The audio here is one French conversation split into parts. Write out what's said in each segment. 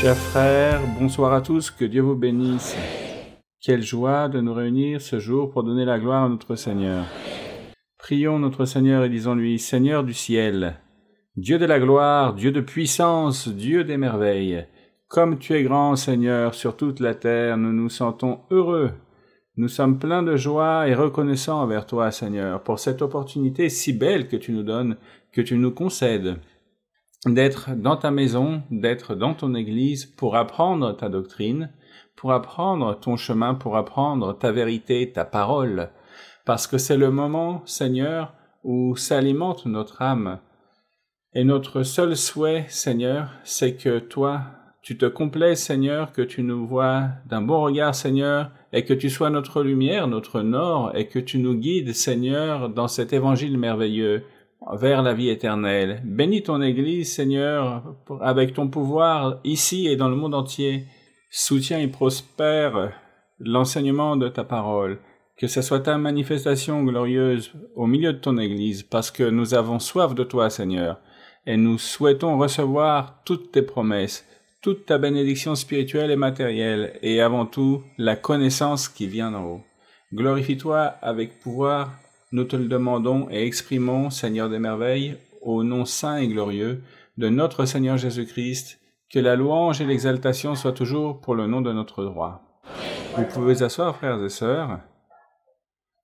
Chers frères, bonsoir à tous, que Dieu vous bénisse. Quelle joie de nous réunir ce jour pour donner la gloire à notre Seigneur. Prions notre Seigneur et disons-lui, Seigneur du ciel, Dieu de la gloire, Dieu de puissance, Dieu des merveilles, comme tu es grand Seigneur sur toute la terre, nous nous sentons heureux. Nous sommes pleins de joie et reconnaissants envers toi Seigneur pour cette opportunité si belle que tu nous donnes, que tu nous concèdes d'être dans ta maison, d'être dans ton église pour apprendre ta doctrine, pour apprendre ton chemin, pour apprendre ta vérité, ta parole, parce que c'est le moment, Seigneur, où s'alimente notre âme. Et notre seul souhait, Seigneur, c'est que toi, tu te complais, Seigneur, que tu nous vois d'un bon regard, Seigneur, et que tu sois notre lumière, notre nord, et que tu nous guides, Seigneur, dans cet évangile merveilleux, vers la vie éternelle. Bénis ton Église, Seigneur, avec ton pouvoir ici et dans le monde entier. Soutiens et prospère l'enseignement de ta parole. Que ce soit ta manifestation glorieuse au milieu de ton Église, parce que nous avons soif de toi, Seigneur, et nous souhaitons recevoir toutes tes promesses, toute ta bénédiction spirituelle et matérielle, et avant tout la connaissance qui vient d'en haut. Glorifie-toi avec pouvoir nous te le demandons et exprimons, Seigneur des merveilles, au nom saint et glorieux de notre Seigneur Jésus-Christ, que la louange et l'exaltation soient toujours pour le nom de notre droit. Vous pouvez asseoir, frères et sœurs.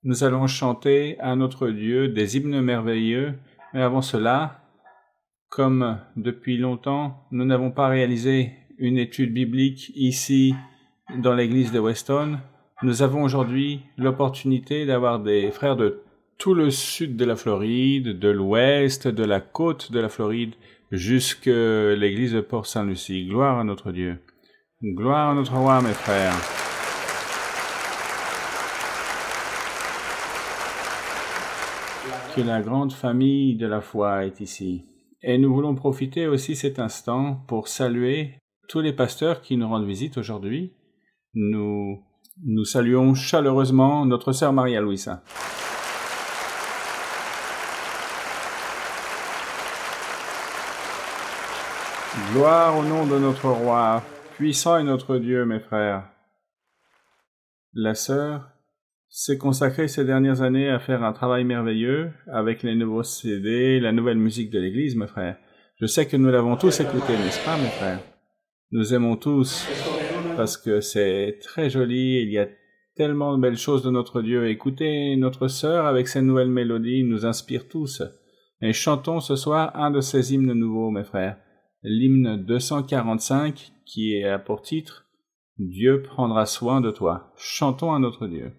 Nous allons chanter à notre Dieu des hymnes merveilleux, mais avant cela, comme depuis longtemps, nous n'avons pas réalisé une étude biblique ici dans l'église de Weston, nous avons aujourd'hui l'opportunité d'avoir des frères de tout le sud de la Floride, de l'ouest, de la côte de la Floride, jusqu'à l'église de Port-Saint-Lucie. Gloire à notre Dieu. Gloire à notre roi, mes frères. Que la grande famille de la foi est ici. Et nous voulons profiter aussi cet instant pour saluer tous les pasteurs qui nous rendent visite aujourd'hui. Nous, saluons chaleureusement notre sœur Maria Louisa. Gloire au nom de notre roi, puissant et notre Dieu, mes frères. La sœur s'est consacrée ces dernières années à faire un travail merveilleux avec les nouveaux CD, la nouvelle musique de l'Église, mes frères. Je sais que nous l'avons tous écouté, n'est-ce pas, mes frères Nous aimons tous, parce que c'est très joli, il y a tellement de belles choses de notre Dieu. Écoutez, notre sœur, avec ses nouvelles mélodies, nous inspire tous. Et chantons ce soir un de ces hymnes nouveaux, mes frères l'hymne 245 qui est pour titre Dieu prendra soin de toi. Chantons à notre Dieu.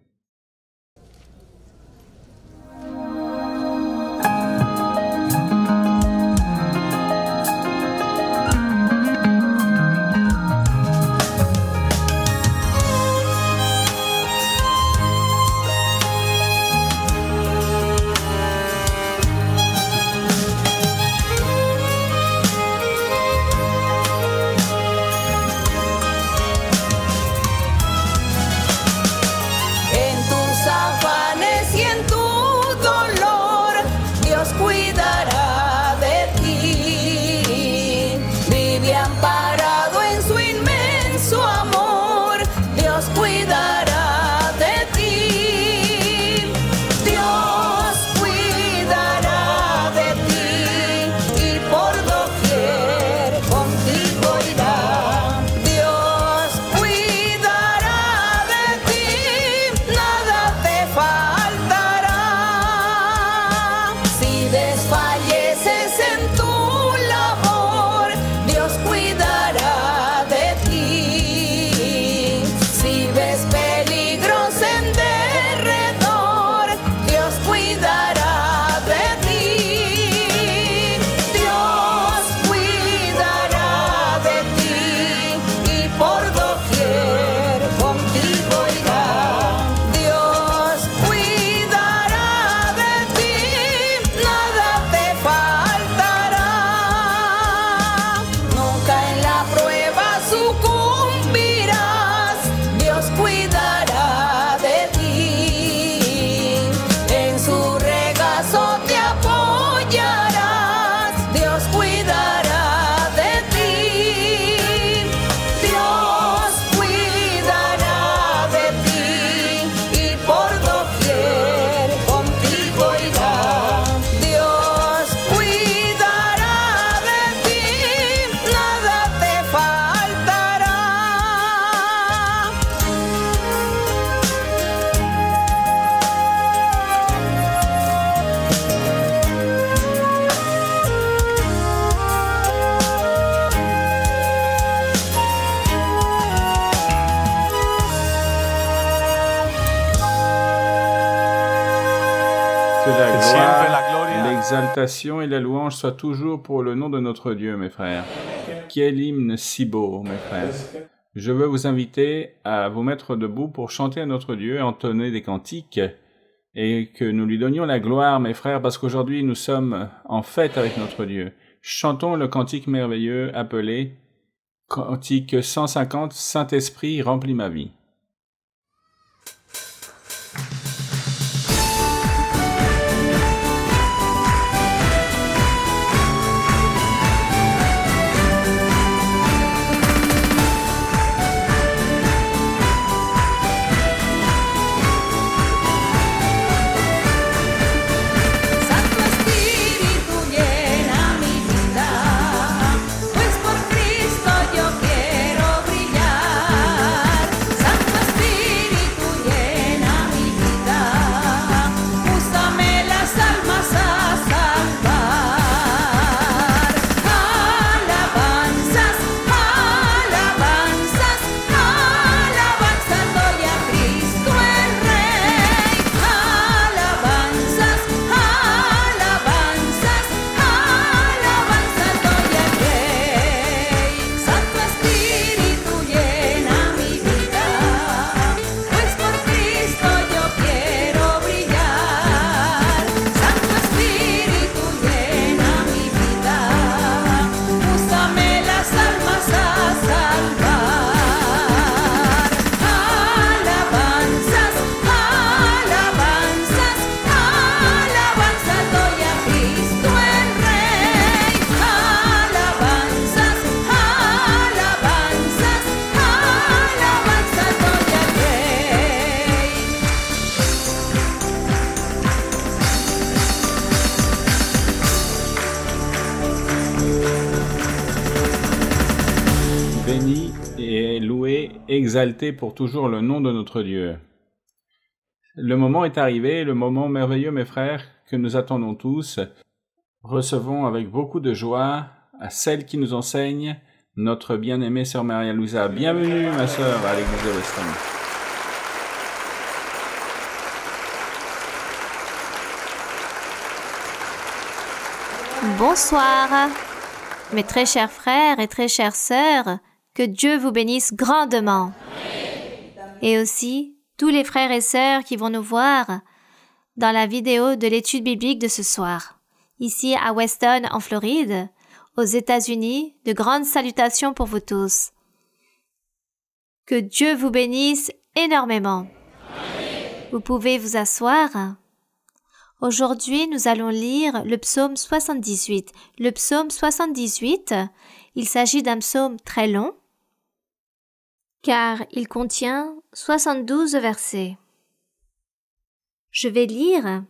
et la louange soit toujours pour le nom de notre Dieu, mes frères. Quel hymne si beau, mes frères. Je veux vous inviter à vous mettre debout pour chanter à notre Dieu et entonner des cantiques et que nous lui donnions la gloire, mes frères, parce qu'aujourd'hui nous sommes en fête avec notre Dieu. Chantons le cantique merveilleux appelé Cantique 150, Saint-Esprit remplit ma vie. pour toujours le nom de notre Dieu. Le moment est arrivé, le moment merveilleux, mes frères, que nous attendons tous. Recevons avec beaucoup de joie à celle qui nous enseigne, notre bien-aimée sœur Maria Louisa. Bienvenue, ma sœur, à l'église de Weston. Bonsoir, mes très chers frères et très chères sœurs. Que Dieu vous bénisse grandement. Et aussi, tous les frères et sœurs qui vont nous voir dans la vidéo de l'étude biblique de ce soir. Ici à Weston, en Floride, aux États-Unis, de grandes salutations pour vous tous. Que Dieu vous bénisse énormément. Vous pouvez vous asseoir. Aujourd'hui, nous allons lire le psaume 78. Le psaume 78, il s'agit d'un psaume très long car il contient 72 versets. Je vais lire.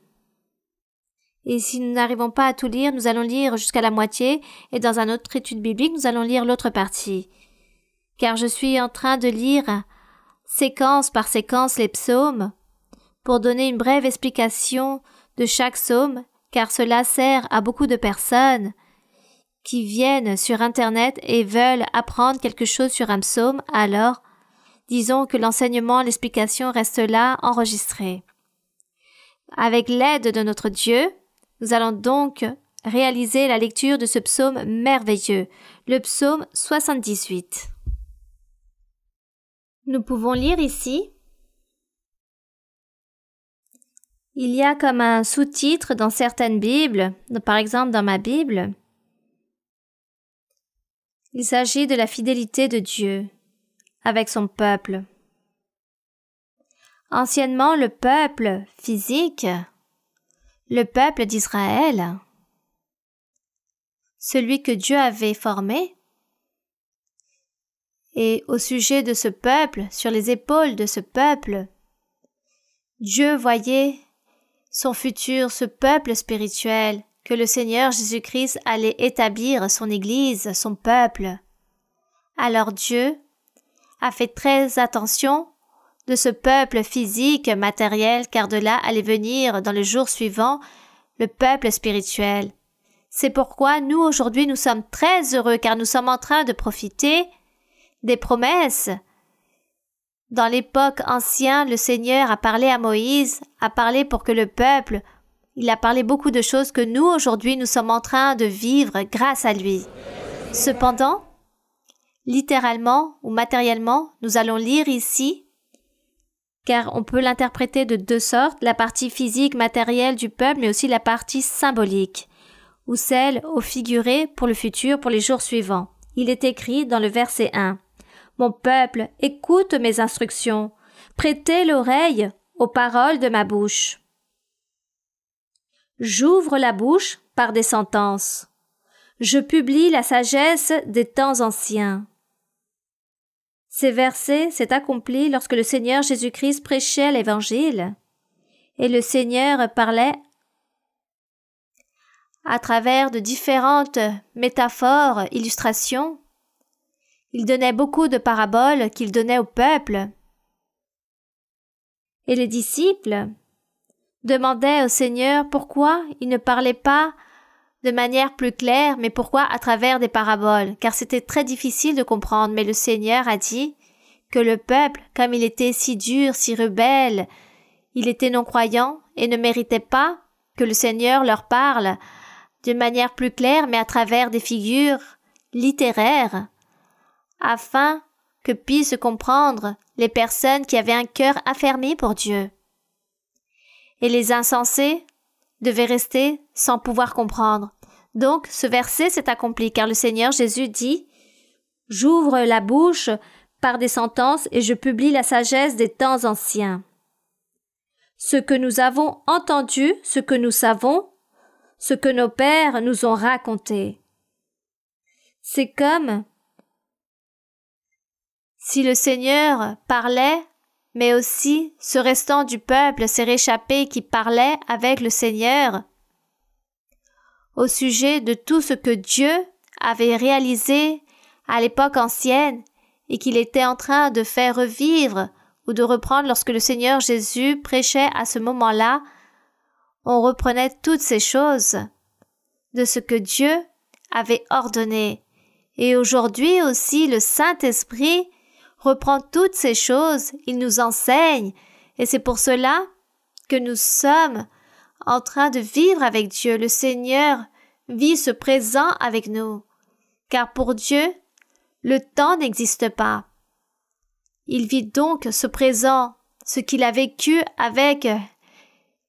Et si nous n'arrivons pas à tout lire, nous allons lire jusqu'à la moitié, et dans un autre étude biblique, nous allons lire l'autre partie. Car je suis en train de lire séquence par séquence les psaumes, pour donner une brève explication de chaque psaume, car cela sert à beaucoup de personnes, qui viennent sur Internet et veulent apprendre quelque chose sur un psaume, alors disons que l'enseignement, l'explication reste là enregistrée. Avec l'aide de notre Dieu, nous allons donc réaliser la lecture de ce psaume merveilleux, le psaume 78. Nous pouvons lire ici. Il y a comme un sous-titre dans certaines Bibles, par exemple dans ma Bible, il s'agit de la fidélité de Dieu avec son peuple. Anciennement, le peuple physique, le peuple d'Israël, celui que Dieu avait formé, et au sujet de ce peuple, sur les épaules de ce peuple, Dieu voyait son futur, ce peuple spirituel, que le Seigneur Jésus-Christ allait établir son Église, son peuple. Alors Dieu a fait très attention de ce peuple physique, matériel, car de là allait venir dans le jour suivant le peuple spirituel. C'est pourquoi nous aujourd'hui nous sommes très heureux car nous sommes en train de profiter des promesses. Dans l'époque ancienne, le Seigneur a parlé à Moïse, a parlé pour que le peuple il a parlé beaucoup de choses que nous, aujourd'hui, nous sommes en train de vivre grâce à lui. Cependant, littéralement ou matériellement, nous allons lire ici, car on peut l'interpréter de deux sortes, la partie physique, matérielle du peuple, mais aussi la partie symbolique, ou celle au figuré pour le futur, pour les jours suivants. Il est écrit dans le verset 1. Mon peuple, écoute mes instructions, prêtez l'oreille aux paroles de ma bouche. J'ouvre la bouche par des sentences. Je publie la sagesse des temps anciens. Ces versets s'est accompli lorsque le Seigneur Jésus-Christ prêchait l'Évangile et le Seigneur parlait à travers de différentes métaphores, illustrations. Il donnait beaucoup de paraboles qu'il donnait au peuple. Et les disciples demandait au Seigneur pourquoi il ne parlait pas de manière plus claire, mais pourquoi à travers des paraboles, car c'était très difficile de comprendre, mais le Seigneur a dit que le peuple, comme il était si dur, si rebelle, il était non-croyant et ne méritait pas que le Seigneur leur parle d'une manière plus claire, mais à travers des figures littéraires, afin que puissent comprendre les personnes qui avaient un cœur affermi pour Dieu et les insensés devaient rester sans pouvoir comprendre. Donc ce verset s'est accompli car le Seigneur Jésus dit J'ouvre la bouche par des sentences et je publie la sagesse des temps anciens. Ce que nous avons entendu, ce que nous savons, ce que nos pères nous ont raconté. C'est comme si le Seigneur parlait mais aussi ce restant du peuple s'est réchappé qui parlait avec le Seigneur au sujet de tout ce que Dieu avait réalisé à l'époque ancienne et qu'il était en train de faire revivre ou de reprendre lorsque le Seigneur Jésus prêchait à ce moment-là, on reprenait toutes ces choses de ce que Dieu avait ordonné. Et aujourd'hui aussi le Saint-Esprit reprend toutes ces choses, il nous enseigne, et c'est pour cela que nous sommes en train de vivre avec Dieu. Le Seigneur vit ce présent avec nous, car pour Dieu, le temps n'existe pas. Il vit donc ce présent, ce qu'il a vécu avec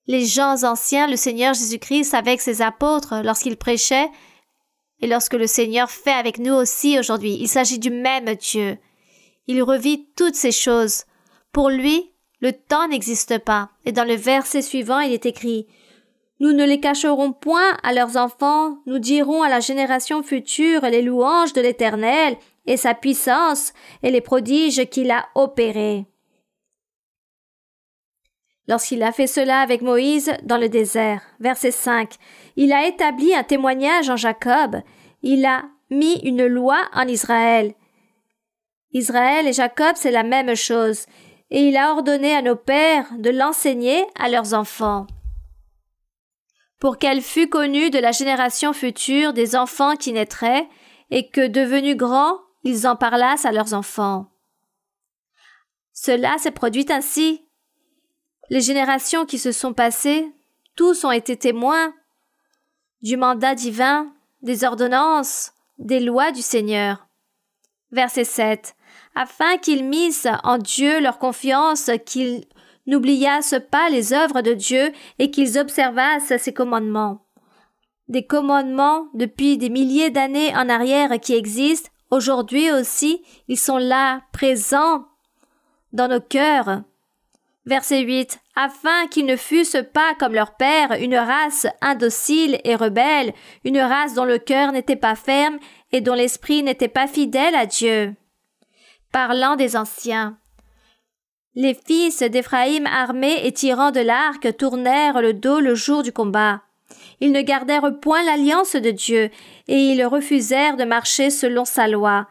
les gens anciens, le Seigneur Jésus-Christ avec ses apôtres lorsqu'il prêchait, et lorsque le Seigneur fait avec nous aussi aujourd'hui. Il s'agit du même Dieu. Il revit toutes ces choses. Pour lui, le temps n'existe pas. Et dans le verset suivant, il est écrit Nous ne les cacherons point à leurs enfants, nous dirons à la génération future les louanges de l'Éternel et sa puissance et les prodiges qu'il a opérés. Lorsqu'il a fait cela avec Moïse dans le désert, verset 5, il a établi un témoignage en Jacob, il a mis une loi en Israël, Israël et Jacob, c'est la même chose, et il a ordonné à nos pères de l'enseigner à leurs enfants. Pour qu'elle fût connue de la génération future des enfants qui naîtraient, et que, devenus grands, ils en parlassent à leurs enfants. Cela s'est produit ainsi. Les générations qui se sont passées, tous ont été témoins du mandat divin, des ordonnances, des lois du Seigneur. Verset 7 afin qu'ils missent en Dieu leur confiance, qu'ils n'oubliassent pas les œuvres de Dieu et qu'ils observassent ses commandements. Des commandements depuis des milliers d'années en arrière qui existent, aujourd'hui aussi, ils sont là, présents dans nos cœurs. Verset 8. Afin qu'ils ne fussent pas comme leur père, une race indocile et rebelle, une race dont le cœur n'était pas ferme et dont l'esprit n'était pas fidèle à Dieu. Parlant des anciens. Les fils d'Éphraïm armés et tirants de l'arc tournèrent le dos le jour du combat. Ils ne gardèrent point l'alliance de Dieu, et ils refusèrent de marcher selon sa loi.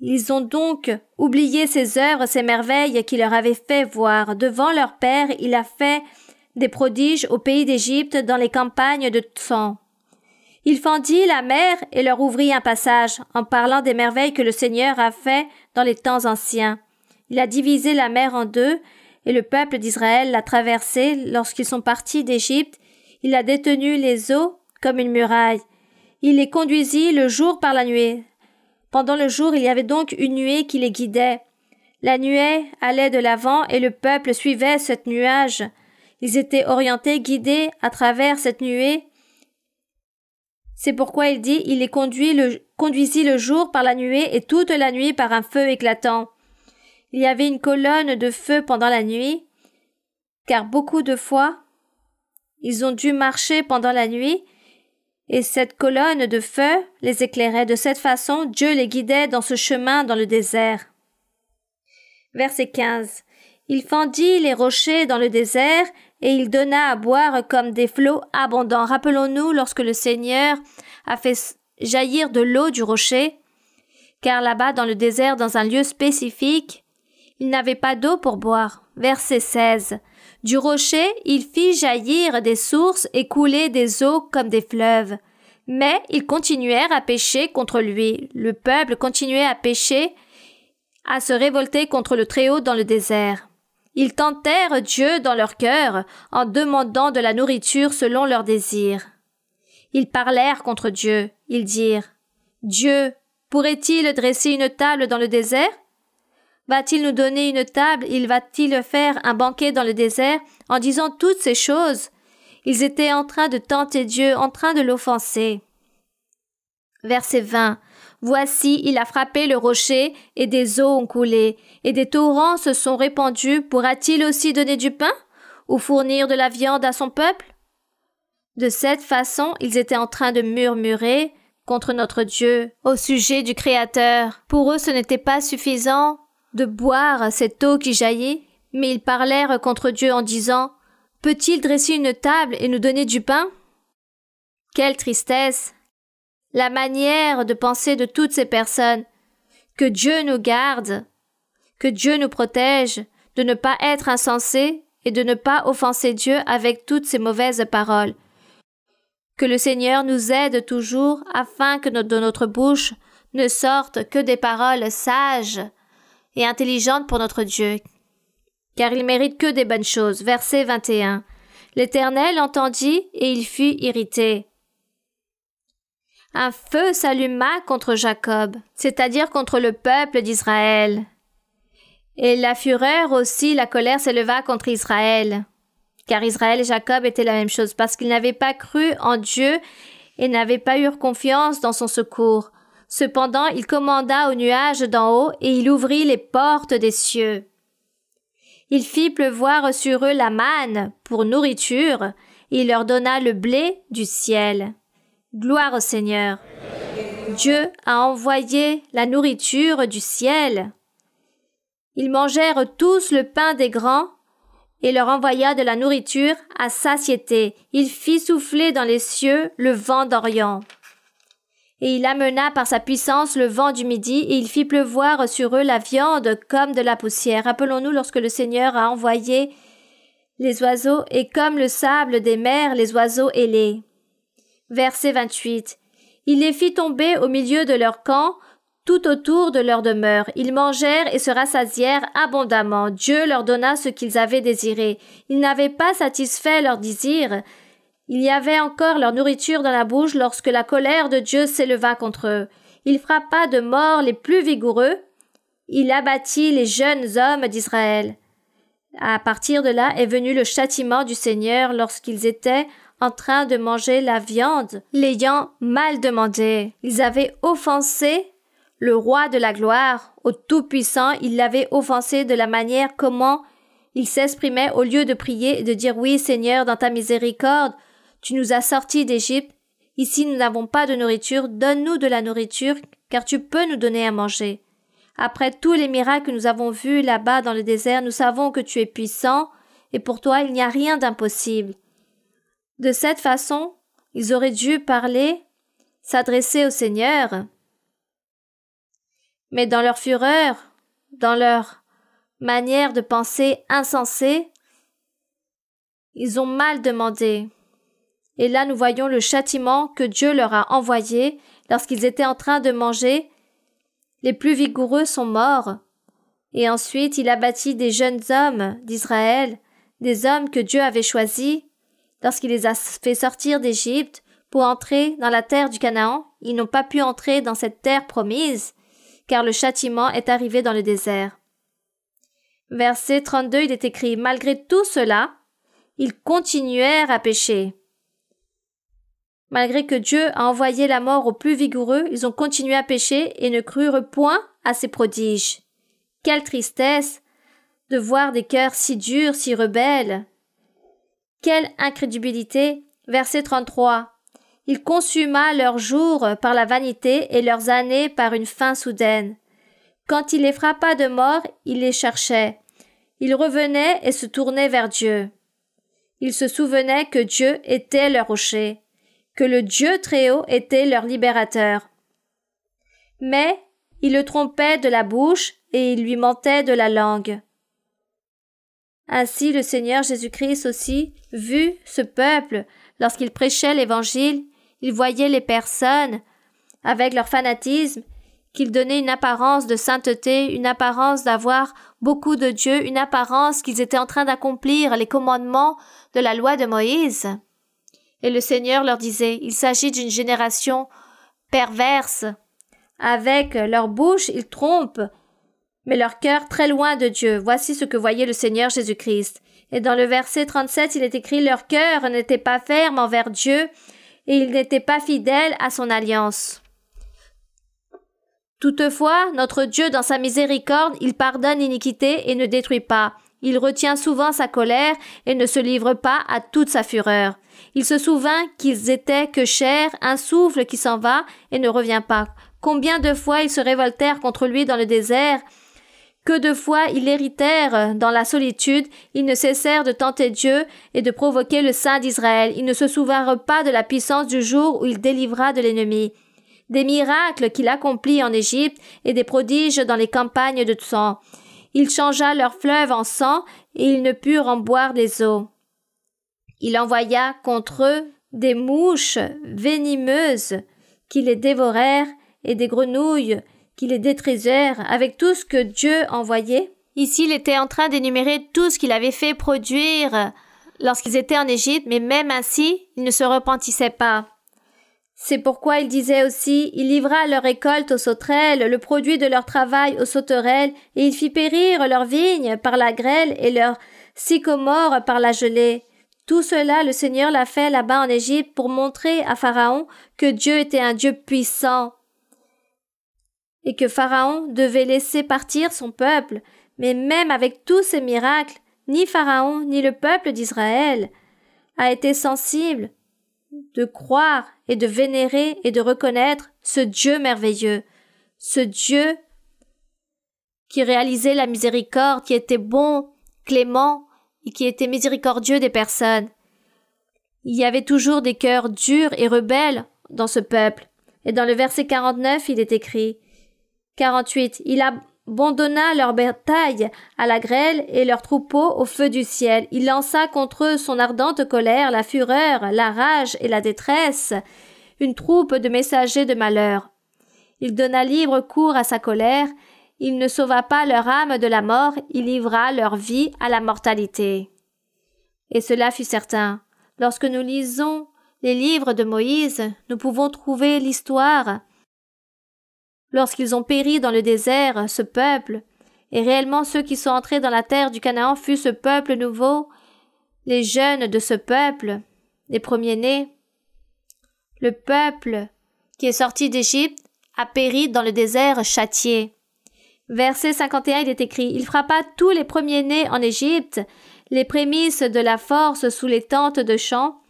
Ils ont donc oublié ses œuvres, ses merveilles qu'il leur avait fait voir. Devant leur père, il a fait des prodiges au pays d'Égypte dans les campagnes de Tson. Il fendit la mer et leur ouvrit un passage, en parlant des merveilles que le Seigneur a fait dans les temps anciens. Il a divisé la mer en deux, et le peuple d'Israël l'a traversé lorsqu'ils sont partis d'Égypte. Il a détenu les eaux comme une muraille. Il les conduisit le jour par la nuée. Pendant le jour, il y avait donc une nuée qui les guidait. La nuée allait de l'avant et le peuple suivait cette nuage. Ils étaient orientés, guidés à travers cette nuée c'est pourquoi il dit Il les conduisit le jour par la nuée et toute la nuit par un feu éclatant. Il y avait une colonne de feu pendant la nuit, car beaucoup de fois ils ont dû marcher pendant la nuit, et cette colonne de feu les éclairait. De cette façon, Dieu les guidait dans ce chemin dans le désert. Verset 15. Il fendit les rochers dans le désert et il donna à boire comme des flots abondants. Rappelons-nous lorsque le Seigneur a fait jaillir de l'eau du rocher, car là-bas dans le désert, dans un lieu spécifique, il n'avait pas d'eau pour boire. Verset 16. Du rocher, il fit jaillir des sources et couler des eaux comme des fleuves. Mais ils continuèrent à pécher contre lui. Le peuple continuait à pécher, à se révolter contre le Très-Haut dans le désert. Ils tentèrent Dieu dans leur cœur en demandant de la nourriture selon leurs désirs. Ils parlèrent contre Dieu. Ils dirent Dieu, pourrait-il dresser une table dans le désert Va-t-il nous donner une table Il va-t-il faire un banquet dans le désert En disant toutes ces choses, ils étaient en train de tenter Dieu, en train de l'offenser. Verset 20. Voici, il a frappé le rocher, et des eaux ont coulé, et des torrents se sont répandus, pourra-t-il aussi donner du pain, ou fournir de la viande à son peuple? De cette façon, ils étaient en train de murmurer contre notre Dieu au sujet du Créateur. Pour eux, ce n'était pas suffisant de boire cette eau qui jaillit, mais ils parlèrent contre Dieu en disant Peut-il dresser une table et nous donner du pain Quelle tristesse la manière de penser de toutes ces personnes. Que Dieu nous garde, que Dieu nous protège de ne pas être insensés et de ne pas offenser Dieu avec toutes ces mauvaises paroles. Que le Seigneur nous aide toujours afin que de notre bouche ne sortent que des paroles sages et intelligentes pour notre Dieu, car il mérite que des bonnes choses. Verset 21. L'Éternel entendit et il fut irrité un feu s'alluma contre Jacob, c'est-à-dire contre le peuple d'Israël. Et la fureur aussi, la colère s'éleva contre Israël. Car Israël et Jacob étaient la même chose, parce qu'ils n'avaient pas cru en Dieu et n'avaient pas eu confiance dans son secours. Cependant, il commanda aux nuages d'en haut et il ouvrit les portes des cieux. Il fit pleuvoir sur eux la manne pour nourriture, et il leur donna le blé du ciel. Gloire au Seigneur. Dieu a envoyé la nourriture du ciel. Ils mangèrent tous le pain des grands et leur envoya de la nourriture à satiété. Il fit souffler dans les cieux le vent d'Orient. Et il amena par sa puissance le vent du midi, et il fit pleuvoir sur eux la viande comme de la poussière. Rappelons-nous lorsque le Seigneur a envoyé les oiseaux, et comme le sable des mers, les oiseaux ailés. Verset 28. Il les fit tomber au milieu de leur camp, tout autour de leur demeure. Ils mangèrent et se rassasièrent abondamment. Dieu leur donna ce qu'ils avaient désiré. Ils n'avaient pas satisfait leur désir. Il y avait encore leur nourriture dans la bouche lorsque la colère de Dieu s'éleva contre eux. Il frappa de mort les plus vigoureux. Il abattit les jeunes hommes d'Israël. À partir de là est venu le châtiment du Seigneur lorsqu'ils étaient en train de manger la viande, l'ayant mal demandé. Ils avaient offensé le roi de la gloire, au Tout-Puissant, ils l'avaient offensé de la manière comment il s'exprimait au lieu de prier et de dire oui Seigneur dans ta miséricorde, tu nous as sortis d'Égypte, ici nous n'avons pas de nourriture, donne-nous de la nourriture, car tu peux nous donner à manger. Après tous les miracles que nous avons vus là-bas dans le désert, nous savons que tu es puissant, et pour toi il n'y a rien d'impossible. De cette façon, ils auraient dû parler, s'adresser au Seigneur. Mais dans leur fureur, dans leur manière de penser insensée, ils ont mal demandé. Et là nous voyons le châtiment que Dieu leur a envoyé lorsqu'ils étaient en train de manger. Les plus vigoureux sont morts. Et ensuite il a bâti des jeunes hommes d'Israël, des hommes que Dieu avait choisis, Lorsqu'il les a fait sortir d'Égypte pour entrer dans la terre du Canaan, ils n'ont pas pu entrer dans cette terre promise, car le châtiment est arrivé dans le désert. Verset 32, il est écrit, Malgré tout cela, ils continuèrent à pécher. Malgré que Dieu a envoyé la mort aux plus vigoureux, ils ont continué à pécher et ne crurent point à ses prodiges. Quelle tristesse de voir des cœurs si durs, si rebelles, quelle incrédulité Verset 33. Il consuma leurs jours par la vanité et leurs années par une fin soudaine. Quand il les frappa de mort, il les cherchait. Il revenait et se tournaient vers Dieu. Il se souvenait que Dieu était leur rocher, que le Dieu Très-Haut était leur libérateur. Mais il le trompait de la bouche et il lui mentait de la langue. Ainsi le Seigneur Jésus-Christ aussi vu ce peuple lorsqu'il prêchait l'Évangile, il voyait les personnes avec leur fanatisme qu'ils donnaient une apparence de sainteté, une apparence d'avoir beaucoup de Dieu, une apparence qu'ils étaient en train d'accomplir les commandements de la loi de Moïse. Et le Seigneur leur disait, il s'agit d'une génération perverse. Avec leur bouche, ils trompent mais leur cœur très loin de Dieu. Voici ce que voyait le Seigneur Jésus-Christ. Et dans le verset 37, il est écrit, leur cœur n'était pas ferme envers Dieu, et ils n'étaient pas fidèles à son alliance. Toutefois, notre Dieu, dans sa miséricorde, il pardonne l'iniquité et ne détruit pas. Il retient souvent sa colère et ne se livre pas à toute sa fureur. Il se souvint qu'ils étaient que chair, un souffle qui s'en va et ne revient pas. Combien de fois ils se révoltèrent contre lui dans le désert que de fois ils héritèrent dans la solitude, ils ne cessèrent de tenter Dieu et de provoquer le Saint d'Israël, ils ne se souvinrent pas de la puissance du jour où il délivra de l'ennemi, des miracles qu'il accomplit en Égypte et des prodiges dans les campagnes de sang. Il changea leurs fleuves en sang et ils ne purent en boire les eaux. Il envoya contre eux des mouches venimeuses qui les dévorèrent et des grenouilles les détrésère avec tout ce que Dieu envoyait. Ici, il était en train d'énumérer tout ce qu'il avait fait produire lorsqu'ils étaient en Égypte, mais même ainsi, il ne se repentissait pas. C'est pourquoi il disait aussi, il livra leur récolte aux sauterelles, le produit de leur travail aux sauterelles, et il fit périr leurs vignes par la grêle et leurs sycomores par la gelée. Tout cela, le Seigneur l'a fait là-bas en Égypte pour montrer à Pharaon que Dieu était un Dieu puissant et que Pharaon devait laisser partir son peuple. Mais même avec tous ces miracles, ni Pharaon ni le peuple d'Israël a été sensible de croire et de vénérer et de reconnaître ce Dieu merveilleux, ce Dieu qui réalisait la miséricorde, qui était bon, clément et qui était miséricordieux des personnes. Il y avait toujours des cœurs durs et rebelles dans ce peuple. Et dans le verset 49, il est écrit 48. Il abandonna leur bataille à la grêle et leurs troupeaux au feu du ciel. Il lança contre eux son ardente colère, la fureur, la rage et la détresse, une troupe de messagers de malheur. Il donna libre cours à sa colère, il ne sauva pas leur âme de la mort, il livra leur vie à la mortalité. Et cela fut certain. Lorsque nous lisons les livres de Moïse, nous pouvons trouver l'histoire Lorsqu'ils ont péri dans le désert, ce peuple, et réellement ceux qui sont entrés dans la terre du Canaan fut ce peuple nouveau, les jeunes de ce peuple, les premiers-nés. Le peuple qui est sorti d'Égypte a péri dans le désert châtié. Verset 51, il est écrit, Il frappa tous les premiers-nés en Égypte, les prémices de la force sous les tentes de champs.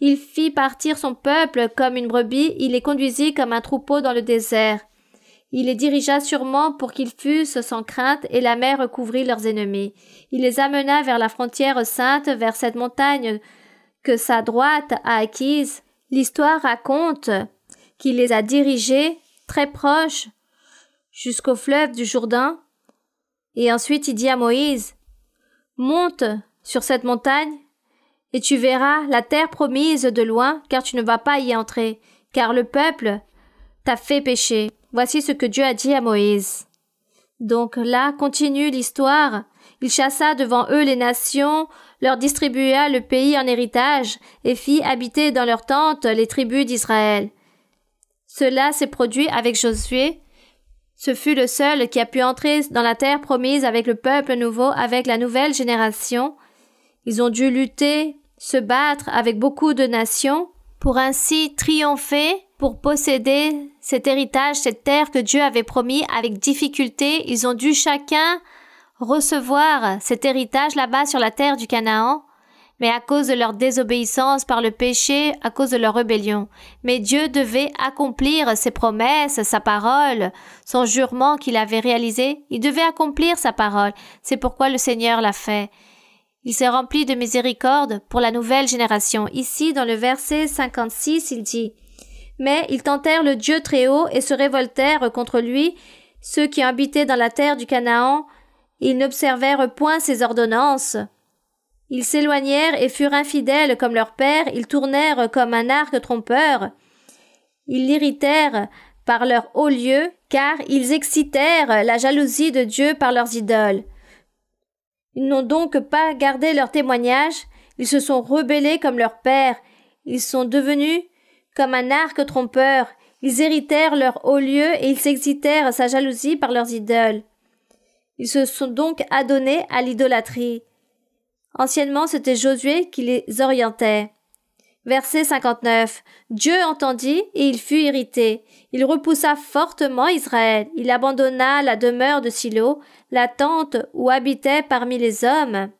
Il fit partir son peuple comme une brebis, il les conduisit comme un troupeau dans le désert. Il les dirigea sûrement pour qu'ils fussent sans crainte, et la mer recouvrit leurs ennemis. Il les amena vers la frontière sainte, vers cette montagne que sa droite a acquise. L'histoire raconte qu'il les a dirigés très proches jusqu'au fleuve du Jourdain. Et ensuite il dit à Moïse, Monte sur cette montagne, et tu verras la terre promise de loin, car tu ne vas pas y entrer, car le peuple t'a fait pécher. Voici ce que Dieu a dit à Moïse. Donc là continue l'histoire. Il chassa devant eux les nations, leur distribua le pays en héritage, et fit habiter dans leurs tentes les tribus d'Israël. Cela s'est produit avec Josué. Ce fut le seul qui a pu entrer dans la terre promise avec le peuple nouveau, avec la nouvelle génération. Ils ont dû lutter, se battre avec beaucoup de nations pour ainsi triompher, pour posséder cet héritage, cette terre que Dieu avait promis avec difficulté. Ils ont dû chacun recevoir cet héritage là-bas sur la terre du Canaan, mais à cause de leur désobéissance par le péché, à cause de leur rébellion. Mais Dieu devait accomplir ses promesses, sa parole, son jurement qu'il avait réalisé. Il devait accomplir sa parole. C'est pourquoi le Seigneur l'a fait. Il s'est rempli de miséricorde pour la nouvelle génération. Ici, dans le verset 56, il dit, mais ils tentèrent le Dieu très haut et se révoltèrent contre lui, ceux qui habitaient dans la terre du Canaan, ils n'observèrent point ses ordonnances. Ils s'éloignèrent et furent infidèles comme leur père, ils tournèrent comme un arc trompeur. Ils l'irritèrent par leur haut lieu, car ils excitèrent la jalousie de Dieu par leurs idoles. Ils n'ont donc pas gardé leur témoignage, ils se sont rebellés comme leur père, ils sont devenus comme un arc trompeur, ils héritèrent leur haut lieu et ils s'excitèrent à sa jalousie par leurs idoles. Ils se sont donc adonnés à l'idolâtrie. Anciennement, c'était Josué qui les orientait. Verset 59. Dieu entendit et il fut irrité. Il repoussa fortement Israël. Il abandonna la demeure de Silo, la tente où habitait parmi les hommes.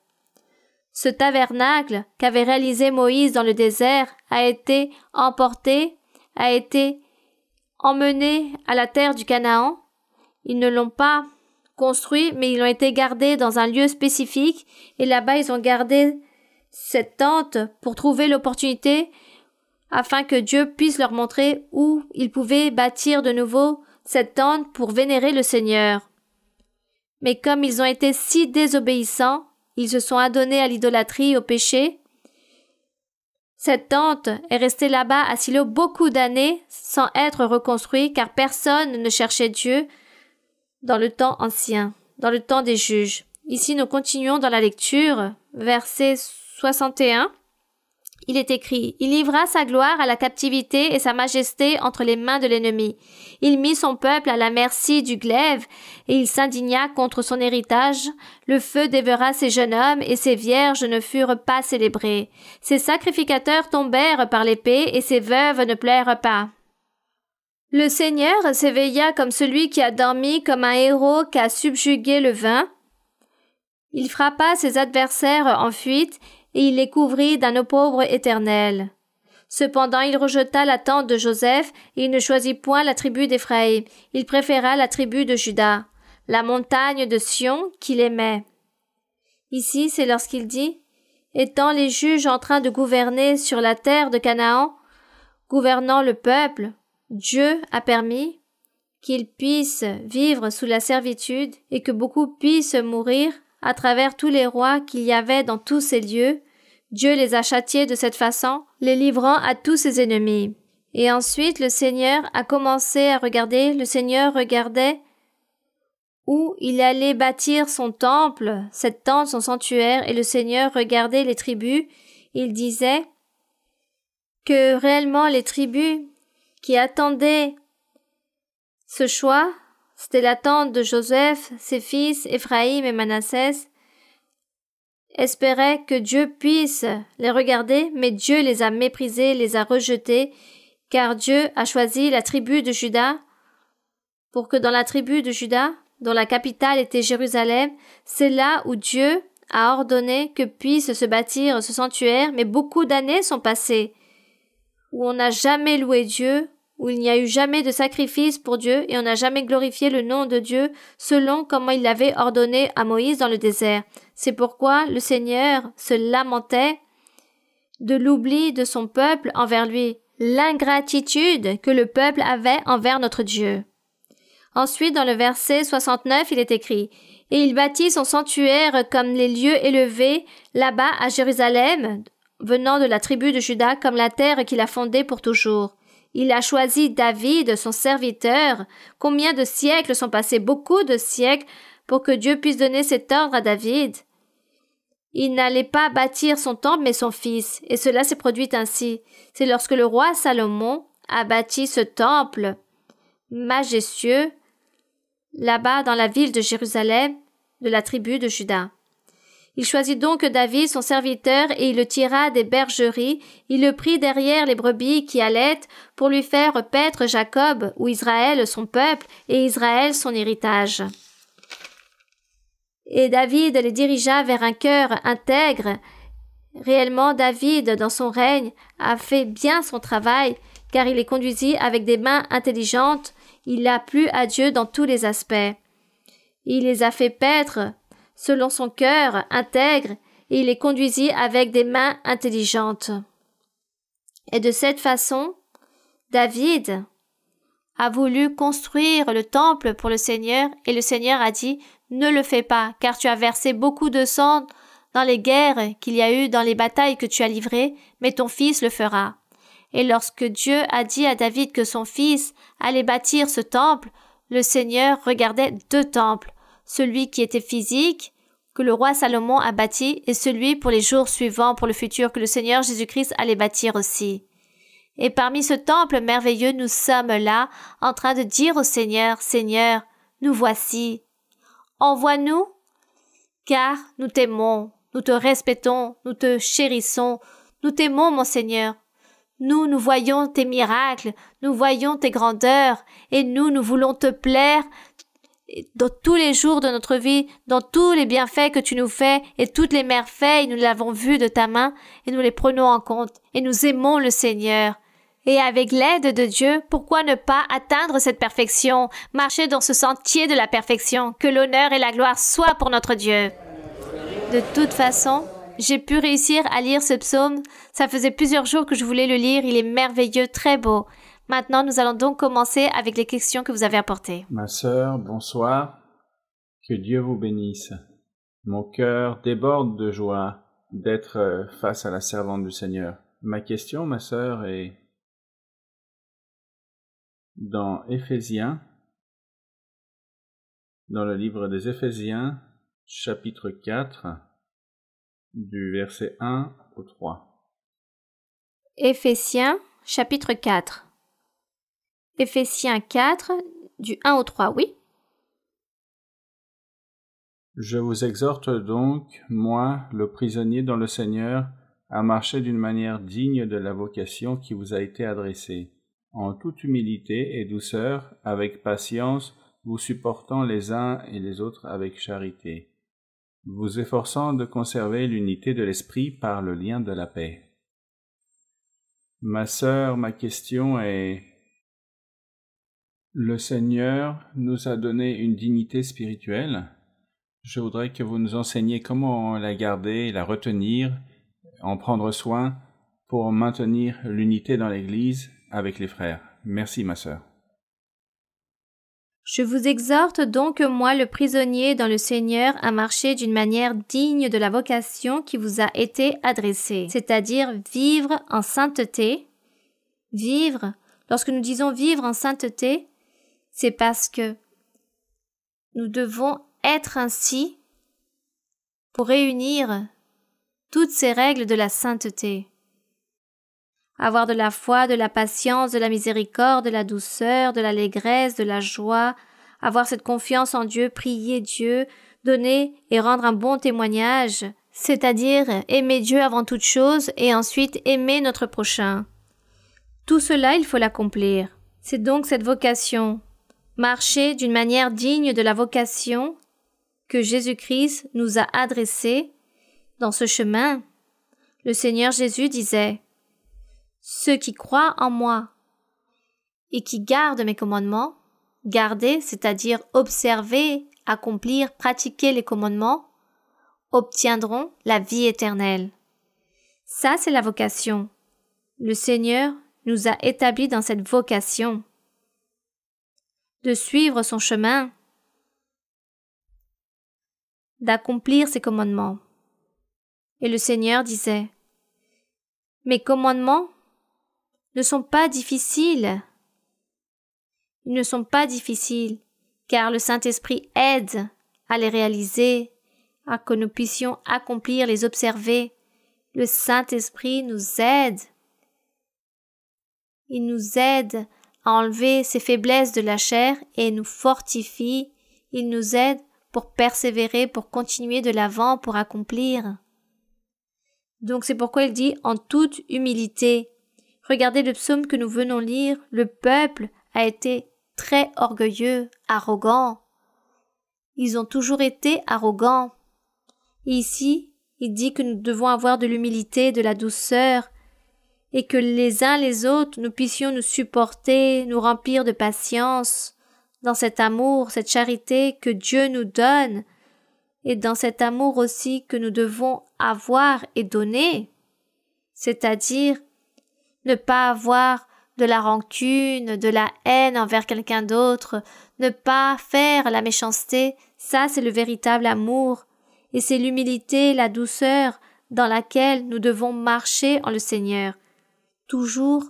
Ce tabernacle qu'avait réalisé Moïse dans le désert a été emporté, a été emmené à la terre du Canaan. Ils ne l'ont pas construit, mais ils l'ont été gardés dans un lieu spécifique, et là-bas ils ont gardé cette tente pour trouver l'opportunité afin que Dieu puisse leur montrer où ils pouvaient bâtir de nouveau cette tente pour vénérer le Seigneur. Mais comme ils ont été si désobéissants, ils se sont adonnés à l'idolâtrie, au péché. Cette tente est restée là-bas à Silo beaucoup d'années sans être reconstruite car personne ne cherchait Dieu dans le temps ancien, dans le temps des juges. Ici, nous continuons dans la lecture, verset 61. Il est écrit, il livra sa gloire à la captivité et sa majesté entre les mains de l'ennemi. Il mit son peuple à la merci du glaive, et il s'indigna contre son héritage. Le feu dévora ses jeunes hommes, et ses vierges ne furent pas célébrées. Ses sacrificateurs tombèrent par l'épée, et ses veuves ne plairent pas. Le Seigneur s'éveilla comme celui qui a dormi, comme un héros qui a subjugué le vin. Il frappa ses adversaires en fuite et il les couvrit d'un eau pauvre éternelle. Cependant il rejeta la tente de Joseph, et il ne choisit point la tribu d'Éphraïm, il préféra la tribu de Juda, la montagne de Sion qu'il aimait. Ici, c'est lorsqu'il dit Étant les juges en train de gouverner sur la terre de Canaan, gouvernant le peuple, Dieu a permis qu'ils puissent vivre sous la servitude et que beaucoup puissent mourir à travers tous les rois qu'il y avait dans tous ces lieux, Dieu les a châtiés de cette façon, les livrant à tous ses ennemis. Et ensuite le Seigneur a commencé à regarder, le Seigneur regardait où il allait bâtir son temple, cette tente, son sanctuaire, et le Seigneur regardait les tribus, il disait que réellement les tribus qui attendaient ce choix, c'était l'attente de Joseph, ses fils, Éphraïm et Manassès, espérait que Dieu puisse les regarder, mais Dieu les a méprisés, les a rejetés, car Dieu a choisi la tribu de Juda pour que dans la tribu de Juda, dont la capitale était Jérusalem, c'est là où Dieu a ordonné que puisse se bâtir ce sanctuaire, mais beaucoup d'années sont passées où on n'a jamais loué Dieu, où il n'y a eu jamais de sacrifice pour Dieu et on n'a jamais glorifié le nom de Dieu selon comment il l'avait ordonné à Moïse dans le désert. C'est pourquoi le Seigneur se lamentait de l'oubli de son peuple envers lui, l'ingratitude que le peuple avait envers notre Dieu. Ensuite, dans le verset 69, il est écrit Et il bâtit son sanctuaire comme les lieux élevés là-bas à Jérusalem, venant de la tribu de Juda, comme la terre qu'il a fondée pour toujours. Il a choisi David, son serviteur. Combien de siècles sont passés beaucoup de siècles pour que Dieu puisse donner cet ordre à David. Il n'allait pas bâtir son temple mais son fils, et cela s'est produit ainsi. C'est lorsque le roi Salomon a bâti ce temple majestueux là-bas dans la ville de Jérusalem de la tribu de Judas. Il choisit donc David, son serviteur, et il le tira des bergeries. Il le prit derrière les brebis qui allaient pour lui faire paître Jacob, ou Israël son peuple, et Israël son héritage. Et David les dirigea vers un cœur intègre. Réellement, David, dans son règne, a fait bien son travail, car il les conduisit avec des mains intelligentes. Il a plu à Dieu dans tous les aspects. Il les a fait paître selon son cœur, intègre, et il les conduisit avec des mains intelligentes. Et de cette façon, David a voulu construire le temple pour le Seigneur, et le Seigneur a dit, Ne le fais pas, car tu as versé beaucoup de sang dans les guerres qu'il y a eu, dans les batailles que tu as livrées, mais ton fils le fera. Et lorsque Dieu a dit à David que son fils allait bâtir ce temple, le Seigneur regardait deux temples, celui qui était physique, que le roi Salomon a bâti, et celui pour les jours suivants, pour le futur, que le Seigneur Jésus-Christ allait bâtir aussi. Et parmi ce temple merveilleux, nous sommes là, en train de dire au Seigneur, Seigneur, nous voici. Envoie-nous, car nous t'aimons, nous te respectons, nous te chérissons, nous t'aimons, mon Seigneur. Nous, nous voyons tes miracles, nous voyons tes grandeurs, et nous, nous voulons te plaire, dans tous les jours de notre vie, dans tous les bienfaits que tu nous fais et toutes les merveilles, nous l'avons vu de ta main et nous les prenons en compte et nous aimons le Seigneur. Et avec l'aide de Dieu, pourquoi ne pas atteindre cette perfection, marcher dans ce sentier de la perfection, que l'honneur et la gloire soient pour notre Dieu. De toute façon, j'ai pu réussir à lire ce psaume. Ça faisait plusieurs jours que je voulais le lire. Il est merveilleux, très beau. Maintenant, nous allons donc commencer avec les questions que vous avez apportées. Ma sœur, bonsoir. Que Dieu vous bénisse. Mon cœur déborde de joie d'être euh, face à la servante du Seigneur. Ma question, ma sœur, est dans Éphésiens, dans le livre des Éphésiens, chapitre 4, du verset 1 au 3. Éphésiens, chapitre 4. Éphésiens 4, du 1 au 3, oui. Je vous exhorte donc, moi, le prisonnier dans le Seigneur, à marcher d'une manière digne de la vocation qui vous a été adressée, en toute humilité et douceur, avec patience, vous supportant les uns et les autres avec charité, vous efforçant de conserver l'unité de l'esprit par le lien de la paix. Ma sœur, ma question est le Seigneur nous a donné une dignité spirituelle. Je voudrais que vous nous enseigniez comment la garder, la retenir, en prendre soin pour maintenir l'unité dans l'Église avec les frères. Merci, ma sœur. Je vous exhorte donc, moi, le prisonnier dans le Seigneur, à marcher d'une manière digne de la vocation qui vous a été adressée, c'est-à-dire vivre en sainteté. Vivre, lorsque nous disons vivre en sainteté, c'est parce que nous devons être ainsi pour réunir toutes ces règles de la sainteté. Avoir de la foi, de la patience, de la miséricorde, de la douceur, de l'allégresse, de la joie, avoir cette confiance en Dieu, prier Dieu, donner et rendre un bon témoignage, c'est-à-dire aimer Dieu avant toute chose et ensuite aimer notre prochain. Tout cela, il faut l'accomplir. C'est donc cette vocation marcher d'une manière digne de la vocation que Jésus-Christ nous a adressée dans ce chemin. Le Seigneur Jésus disait Ceux qui croient en moi et qui gardent mes commandements, garder, c'est-à-dire observer, accomplir, pratiquer les commandements, obtiendront la vie éternelle. Ça, c'est la vocation. Le Seigneur nous a établis dans cette vocation de suivre son chemin, d'accomplir ses commandements. Et le Seigneur disait, Mes commandements ne sont pas difficiles. Ils ne sont pas difficiles, car le Saint-Esprit aide à les réaliser, à que nous puissions accomplir, les observer. Le Saint-Esprit nous aide. Il nous aide enlever ses faiblesses de la chair et nous fortifie, il nous aide pour persévérer, pour continuer de l'avant, pour accomplir. Donc c'est pourquoi il dit en toute humilité. Regardez le psaume que nous venons lire, le peuple a été très orgueilleux, arrogant. Ils ont toujours été arrogants. ici, il dit que nous devons avoir de l'humilité, de la douceur, et que les uns les autres nous puissions nous supporter, nous remplir de patience, dans cet amour, cette charité que Dieu nous donne, et dans cet amour aussi que nous devons avoir et donner, c'est-à-dire ne pas avoir de la rancune, de la haine envers quelqu'un d'autre, ne pas faire la méchanceté, ça c'est le véritable amour, et c'est l'humilité, la douceur dans laquelle nous devons marcher en le Seigneur toujours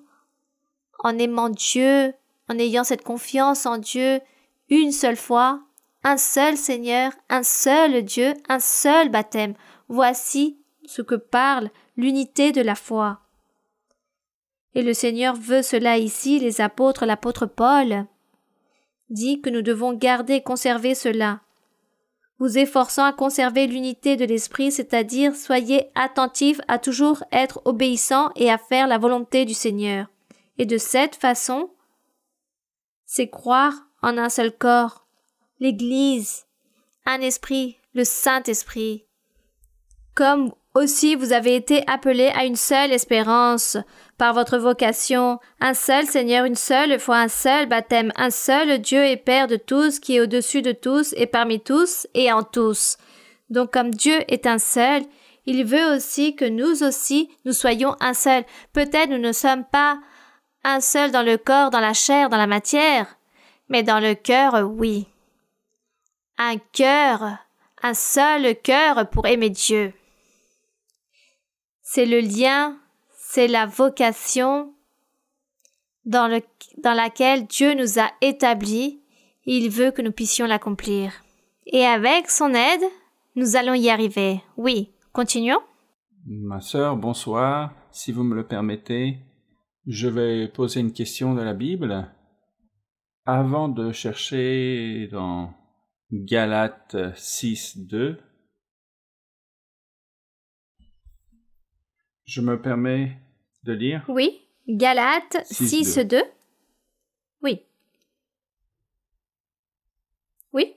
en aimant Dieu, en ayant cette confiance en Dieu une seule fois, un seul Seigneur, un seul Dieu, un seul baptême. Voici ce que parle l'unité de la foi. Et le Seigneur veut cela ici, les apôtres, l'apôtre Paul dit que nous devons garder et conserver cela vous efforçant à conserver l'unité de l'esprit, c'est-à-dire soyez attentifs à toujours être obéissants et à faire la volonté du Seigneur. Et de cette façon, c'est croire en un seul corps, l'Église, un esprit, le Saint-Esprit. Comme aussi vous avez été appelés à une seule espérance, par votre vocation, un seul Seigneur, une seule foi, un seul baptême, un seul Dieu et Père de tous, qui est au-dessus de tous et parmi tous et en tous. Donc comme Dieu est un seul, il veut aussi que nous aussi, nous soyons un seul. Peut-être nous ne sommes pas un seul dans le corps, dans la chair, dans la matière, mais dans le cœur, oui. Un cœur, un seul cœur pour aimer Dieu. C'est le lien c'est la vocation dans, laquelle Dieu nous a établis. Il veut que nous puissions l'accomplir. Et avec son aide, nous allons y arriver. Oui, continuons. Ma sœur, bonsoir. Si vous me le permettez, je vais poser une question de la Bible. Avant de chercher dans Galates 6, 2, Je me permets de lire Oui. Galate 6, 2. Oui. Oui.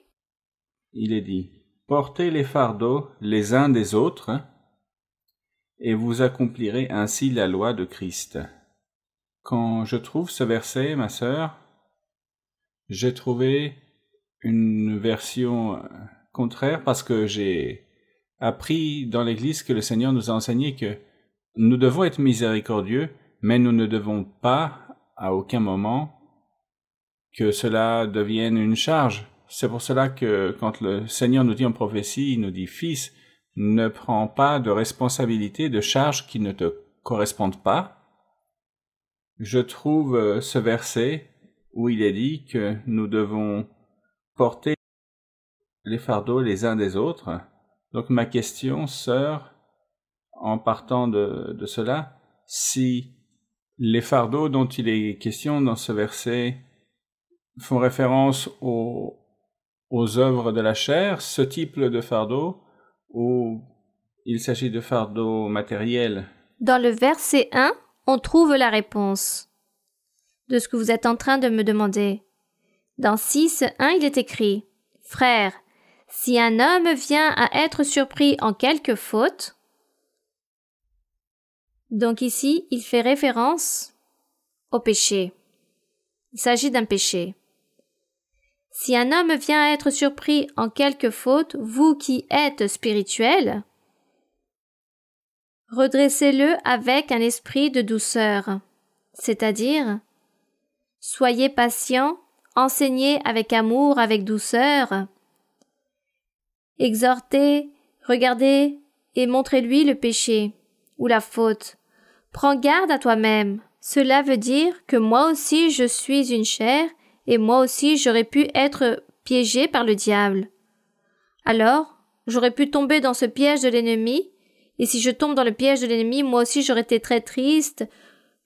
Il est dit Portez les fardeaux les uns des autres, hein, et vous accomplirez ainsi la loi de Christ. Quand je trouve ce verset, ma sœur, j'ai trouvé une version contraire parce que j'ai appris dans l'Église que le Seigneur nous a enseigné que nous devons être miséricordieux, mais nous ne devons pas, à aucun moment, que cela devienne une charge. C'est pour cela que quand le Seigneur nous dit en prophétie, il nous dit Fils, ne prends pas de responsabilité, de charge qui ne te correspondent pas. Je trouve euh, ce verset où il est dit que nous devons porter les fardeaux les uns des autres. Donc ma question, sœur, en partant de, cela, si les fardeaux dont il est question dans ce verset font référence aux, œuvres de la chair, ce type de fardeau, ou il s'agit de fardeaux matériels Dans le verset 1, on trouve la réponse de ce que vous êtes en train de me demander. Dans 6, 1, il est écrit Frères, si un homme vient à être surpris en quelque faute, donc ici, il fait référence au péché. Il s'agit d'un péché. Si un homme vient à être surpris en quelque faute, vous qui êtes spirituel, redressez-le avec un esprit de douceur, c'est-à-dire soyez patient, enseignez avec amour, avec douceur, exhortez, regardez et montrez-lui le péché ou la faute Prends garde à toi-même. Cela veut dire que moi aussi je suis une chair, et moi aussi j'aurais pu être piégé par le diable. Alors, j'aurais pu tomber dans ce piège de l'ennemi, et si je tombe dans le piège de l'ennemi, moi aussi j'aurais été très triste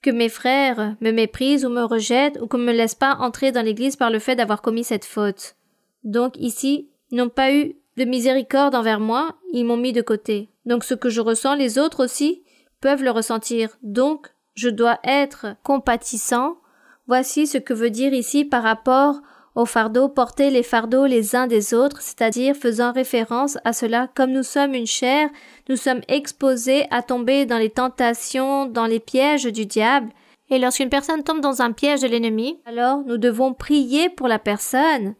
que mes frères me méprisent ou me rejettent ou qu'on ne me laisse pas entrer dans l'Église par le fait d'avoir commis cette faute. Donc ici, n'ont pas eu de miséricorde envers moi, ils m'ont mis de côté. Donc ce que je ressens, les autres aussi, peuvent le ressentir. Donc, je dois être compatissant. Voici ce que veut dire ici par rapport au fardeau, porter les fardeaux les uns des autres, c'est-à-dire faisant référence à cela, comme nous sommes une chair, nous sommes exposés à tomber dans les tentations, dans les pièges du diable. Et lorsqu'une personne tombe dans un piège de l'ennemi, alors nous devons prier pour la personne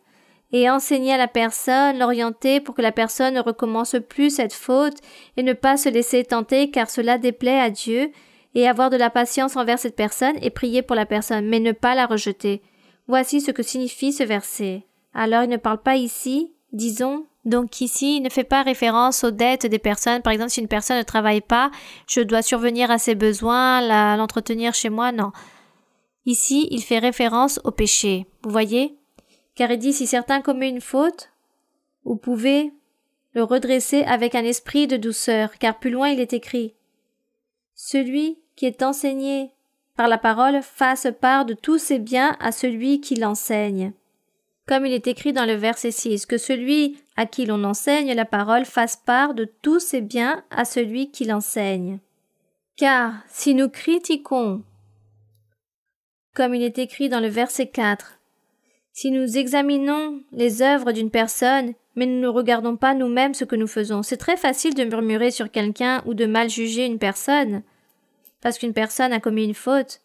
et enseigner à la personne, l'orienter pour que la personne ne recommence plus cette faute et ne pas se laisser tenter car cela déplaît à Dieu et avoir de la patience envers cette personne et prier pour la personne, mais ne pas la rejeter. Voici ce que signifie ce verset. Alors il ne parle pas ici, disons, donc ici, il ne fait pas référence aux dettes des personnes. Par exemple, si une personne ne travaille pas, je dois survenir à ses besoins, l'entretenir chez moi, non. Ici, il fait référence au péché. Vous voyez car il dit si certains commettent une faute, vous pouvez le redresser avec un esprit de douceur, car plus loin il est écrit. Celui qui est enseigné par la parole fasse part de tous ses biens à celui qui l'enseigne. Comme il est écrit dans le verset 6, que celui à qui l'on enseigne la parole fasse part de tous ses biens à celui qui l'enseigne. Car si nous critiquons, comme il est écrit dans le verset 4, si nous examinons les œuvres d'une personne, mais nous ne regardons pas nous-mêmes ce que nous faisons, c'est très facile de murmurer sur quelqu'un ou de mal juger une personne, parce qu'une personne a commis une faute.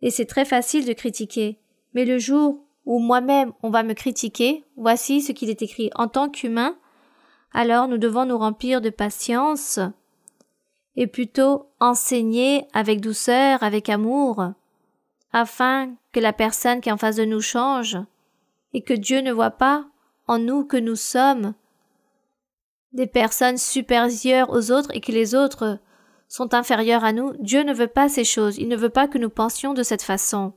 Et c'est très facile de critiquer. Mais le jour où moi-même on va me critiquer, voici ce qu'il est écrit en tant qu'humain, alors nous devons nous remplir de patience et plutôt enseigner avec douceur, avec amour afin que la personne qui est en face de nous change et que Dieu ne voit pas en nous que nous sommes des personnes supérieures aux autres et que les autres sont inférieures à nous. Dieu ne veut pas ces choses, il ne veut pas que nous pensions de cette façon,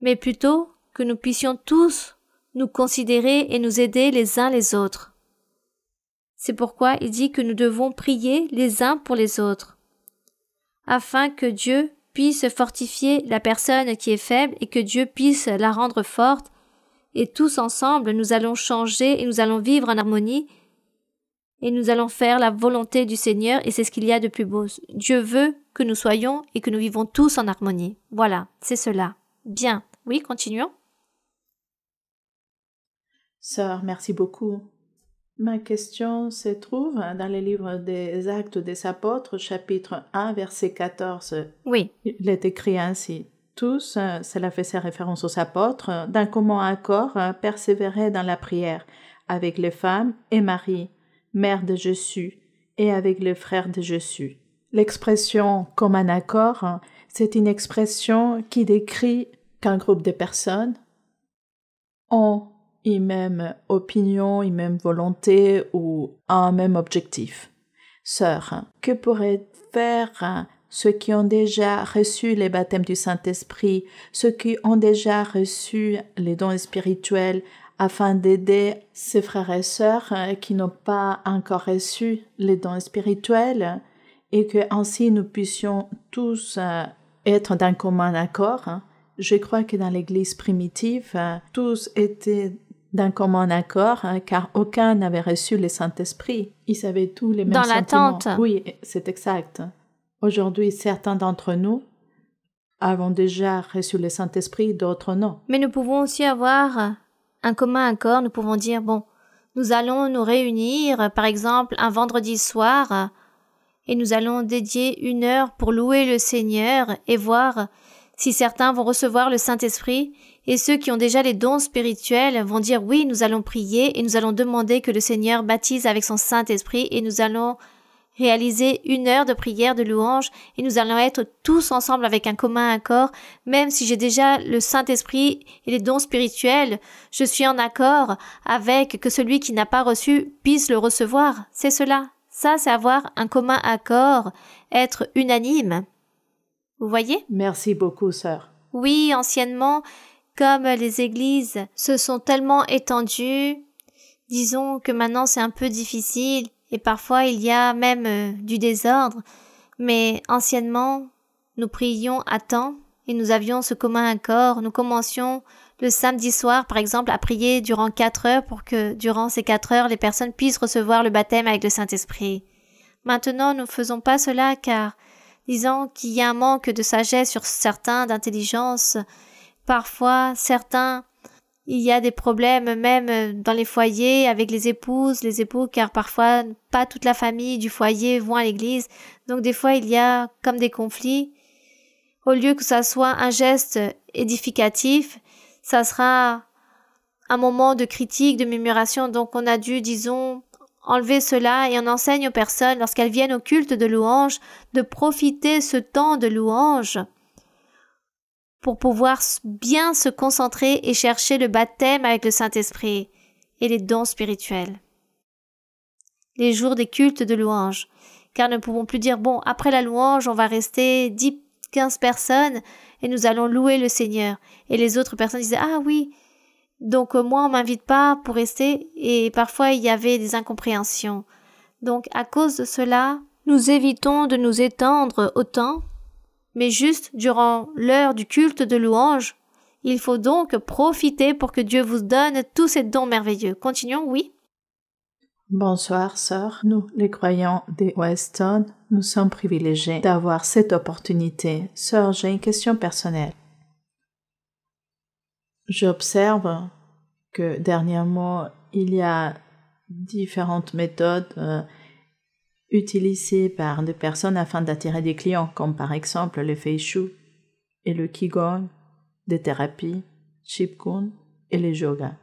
mais plutôt que nous puissions tous nous considérer et nous aider les uns les autres. C'est pourquoi il dit que nous devons prier les uns pour les autres, afin que Dieu puisse fortifier la personne qui est faible et que Dieu puisse la rendre forte. Et tous ensemble, nous allons changer et nous allons vivre en harmonie et nous allons faire la volonté du Seigneur et c'est ce qu'il y a de plus beau. Dieu veut que nous soyons et que nous vivons tous en harmonie. Voilà, c'est cela. Bien. Oui, continuons. Sœur, merci beaucoup. Ma question se trouve dans le livre des Actes des Apôtres, chapitre 1, verset 14. Oui. Il est écrit ainsi. Tous, euh, cela faisait référence aux apôtres, d'un commun accord, euh, persévéraient dans la prière, avec les femmes et Marie, mère de Jésus, et avec les frères de Jésus. L'expression comme un accord, c'est une expression qui décrit qu'un groupe de personnes ont une même opinion, une même volonté ou un même objectif. Sœur, que pourraient faire ceux qui ont déjà reçu les baptêmes du Saint-Esprit, ceux qui ont déjà reçu les dons spirituels, afin d'aider ces frères et sœurs qui n'ont pas encore reçu les dons spirituels, et que ainsi nous puissions tous euh, être d'un commun accord. Je crois que dans l'Église primitive, tous étaient d'un commun accord, hein, car aucun n'avait reçu le Saint-Esprit. Ils avaient tous les mêmes Dans sentiments. l'attente. Oui, c'est exact. Aujourd'hui, certains d'entre nous avons déjà reçu le Saint-Esprit, d'autres non. Mais nous pouvons aussi avoir un commun accord, nous pouvons dire, bon, nous allons nous réunir, par exemple, un vendredi soir, et nous allons dédier une heure pour louer le Seigneur et voir si certains vont recevoir le Saint-Esprit et ceux qui ont déjà les dons spirituels vont dire oui, nous allons prier et nous allons demander que le Seigneur baptise avec son Saint-Esprit et nous allons réaliser une heure de prière de louange et nous allons être tous ensemble avec un commun accord. Même si j'ai déjà le Saint-Esprit et les dons spirituels, je suis en accord avec que celui qui n'a pas reçu puisse le recevoir. C'est cela. Ça, c'est avoir un commun accord, être unanime. Vous voyez Merci beaucoup, sœur. Oui, anciennement, comme les églises se sont tellement étendues, disons que maintenant c'est un peu difficile et parfois il y a même euh, du désordre, mais anciennement nous prions à temps et nous avions ce commun accord, nous commencions le samedi soir par exemple à prier durant quatre heures pour que durant ces quatre heures les personnes puissent recevoir le baptême avec le Saint-Esprit. Maintenant nous ne faisons pas cela car disons qu'il y a un manque de sagesse sur certains, d'intelligence, parfois certains il y a des problèmes même euh, dans les foyers avec les épouses, les époux, car parfois pas toute la famille du foyer vont à l'église. Donc des fois il y a comme des conflits. Au lieu que ça soit un geste édificatif, ça sera un moment de critique, de murmuration. Donc on a dû, disons, enlever cela et on enseigne aux personnes lorsqu'elles viennent au culte de louange de profiter ce temps de louange pour pouvoir bien se concentrer et chercher le baptême avec le Saint-Esprit et les dons spirituels. Les jours des cultes de louange, car nous ne pouvons plus dire bon, après la louange, on va rester 10, 15 personnes et nous allons louer le Seigneur. Et les autres personnes disaient ah oui, donc euh, moi on m'invite pas pour rester et parfois il y avait des incompréhensions. Donc à cause de cela, nous évitons de nous étendre autant mais juste durant l'heure du culte de louange. Il faut donc profiter pour que Dieu vous donne tous ces dons merveilleux. Continuons, oui. Bonsoir, sœur. Nous, les croyants des Weston, nous sommes privilégiés d'avoir cette opportunité. Sœur, j'ai une question personnelle. J'observe que dernièrement, il y a différentes méthodes euh, utilisés par des personnes afin d'attirer des clients, comme par exemple le Fei et le Qigong, des thérapies, Qigong et le yoga.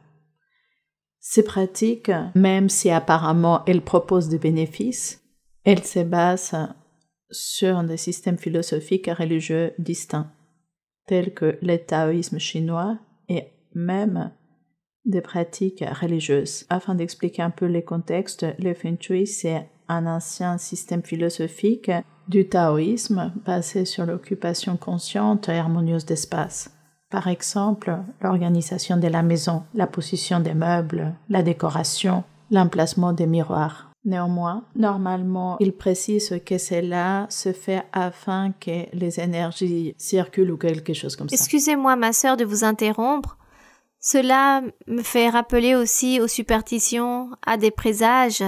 Ces pratiques, même si apparemment elles proposent des bénéfices, elles se basent sur des systèmes philosophiques et religieux distincts, tels que le taoïsme chinois et même des pratiques religieuses. Afin d'expliquer un peu les contextes, le feng shui, c'est un ancien système philosophique du taoïsme basé sur l'occupation consciente et harmonieuse d'espace. Par exemple, l'organisation de la maison, la position des meubles, la décoration, l'emplacement des miroirs. Néanmoins, normalement, il précise que cela se fait afin que les énergies circulent ou quelque chose comme ça. Excusez-moi, ma sœur, de vous interrompre. Cela me fait rappeler aussi aux superstitions, à des présages.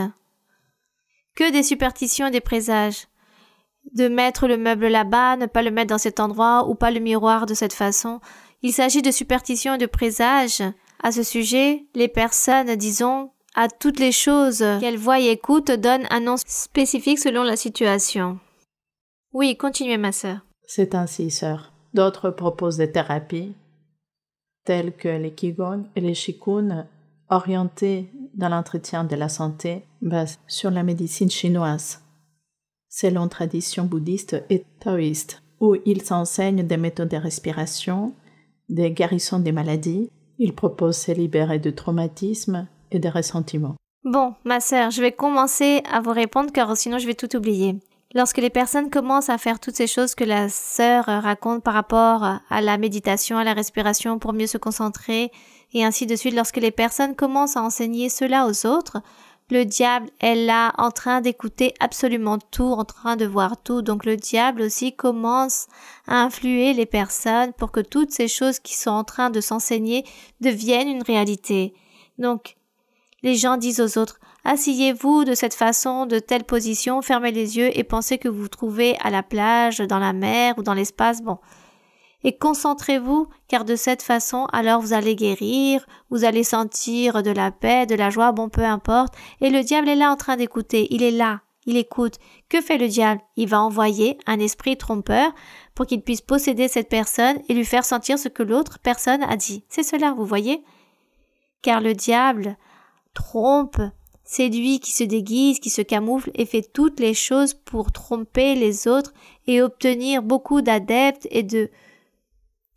Que des superstitions et des présages. De mettre le meuble là-bas, ne pas le mettre dans cet endroit ou pas le miroir de cette façon. Il s'agit de superstitions et de présages. À ce sujet, les personnes, disons, à toutes les choses qu'elles voient et écoutent donnent un nom spécifique selon la situation. Oui, continuez ma sœur. C'est ainsi, sœur. D'autres proposent des thérapies, telles que les Qigong et les Shikun, orientées dans l'entretien de la santé sur la médecine chinoise, selon tradition bouddhiste et taoïste, où il s'enseigne des méthodes de respiration, des guérissons des maladies, il propose se libérer de traumatismes et de ressentiments. Bon, ma sœur, je vais commencer à vous répondre car sinon je vais tout oublier. Lorsque les personnes commencent à faire toutes ces choses que la sœur raconte par rapport à la méditation, à la respiration pour mieux se concentrer, et ainsi de suite, lorsque les personnes commencent à enseigner cela aux autres, le diable est là en train d'écouter absolument tout, en train de voir tout. Donc le diable aussi commence à influer les personnes pour que toutes ces choses qui sont en train de s'enseigner deviennent une réalité. Donc les gens disent aux autres Asseyez-vous de cette façon, de telle position, fermez les yeux et pensez que vous vous trouvez à la plage, dans la mer ou dans l'espace. Bon, et concentrez-vous car de cette façon alors vous allez guérir, vous allez sentir de la paix, de la joie, bon peu importe, et le diable est là en train d'écouter, il est là, il écoute. Que fait le diable Il va envoyer un esprit trompeur pour qu'il puisse posséder cette personne et lui faire sentir ce que l'autre personne a dit. C'est cela, vous voyez Car le diable trompe, séduit, qui se déguise, qui se camoufle et fait toutes les choses pour tromper les autres et obtenir beaucoup d'adeptes et de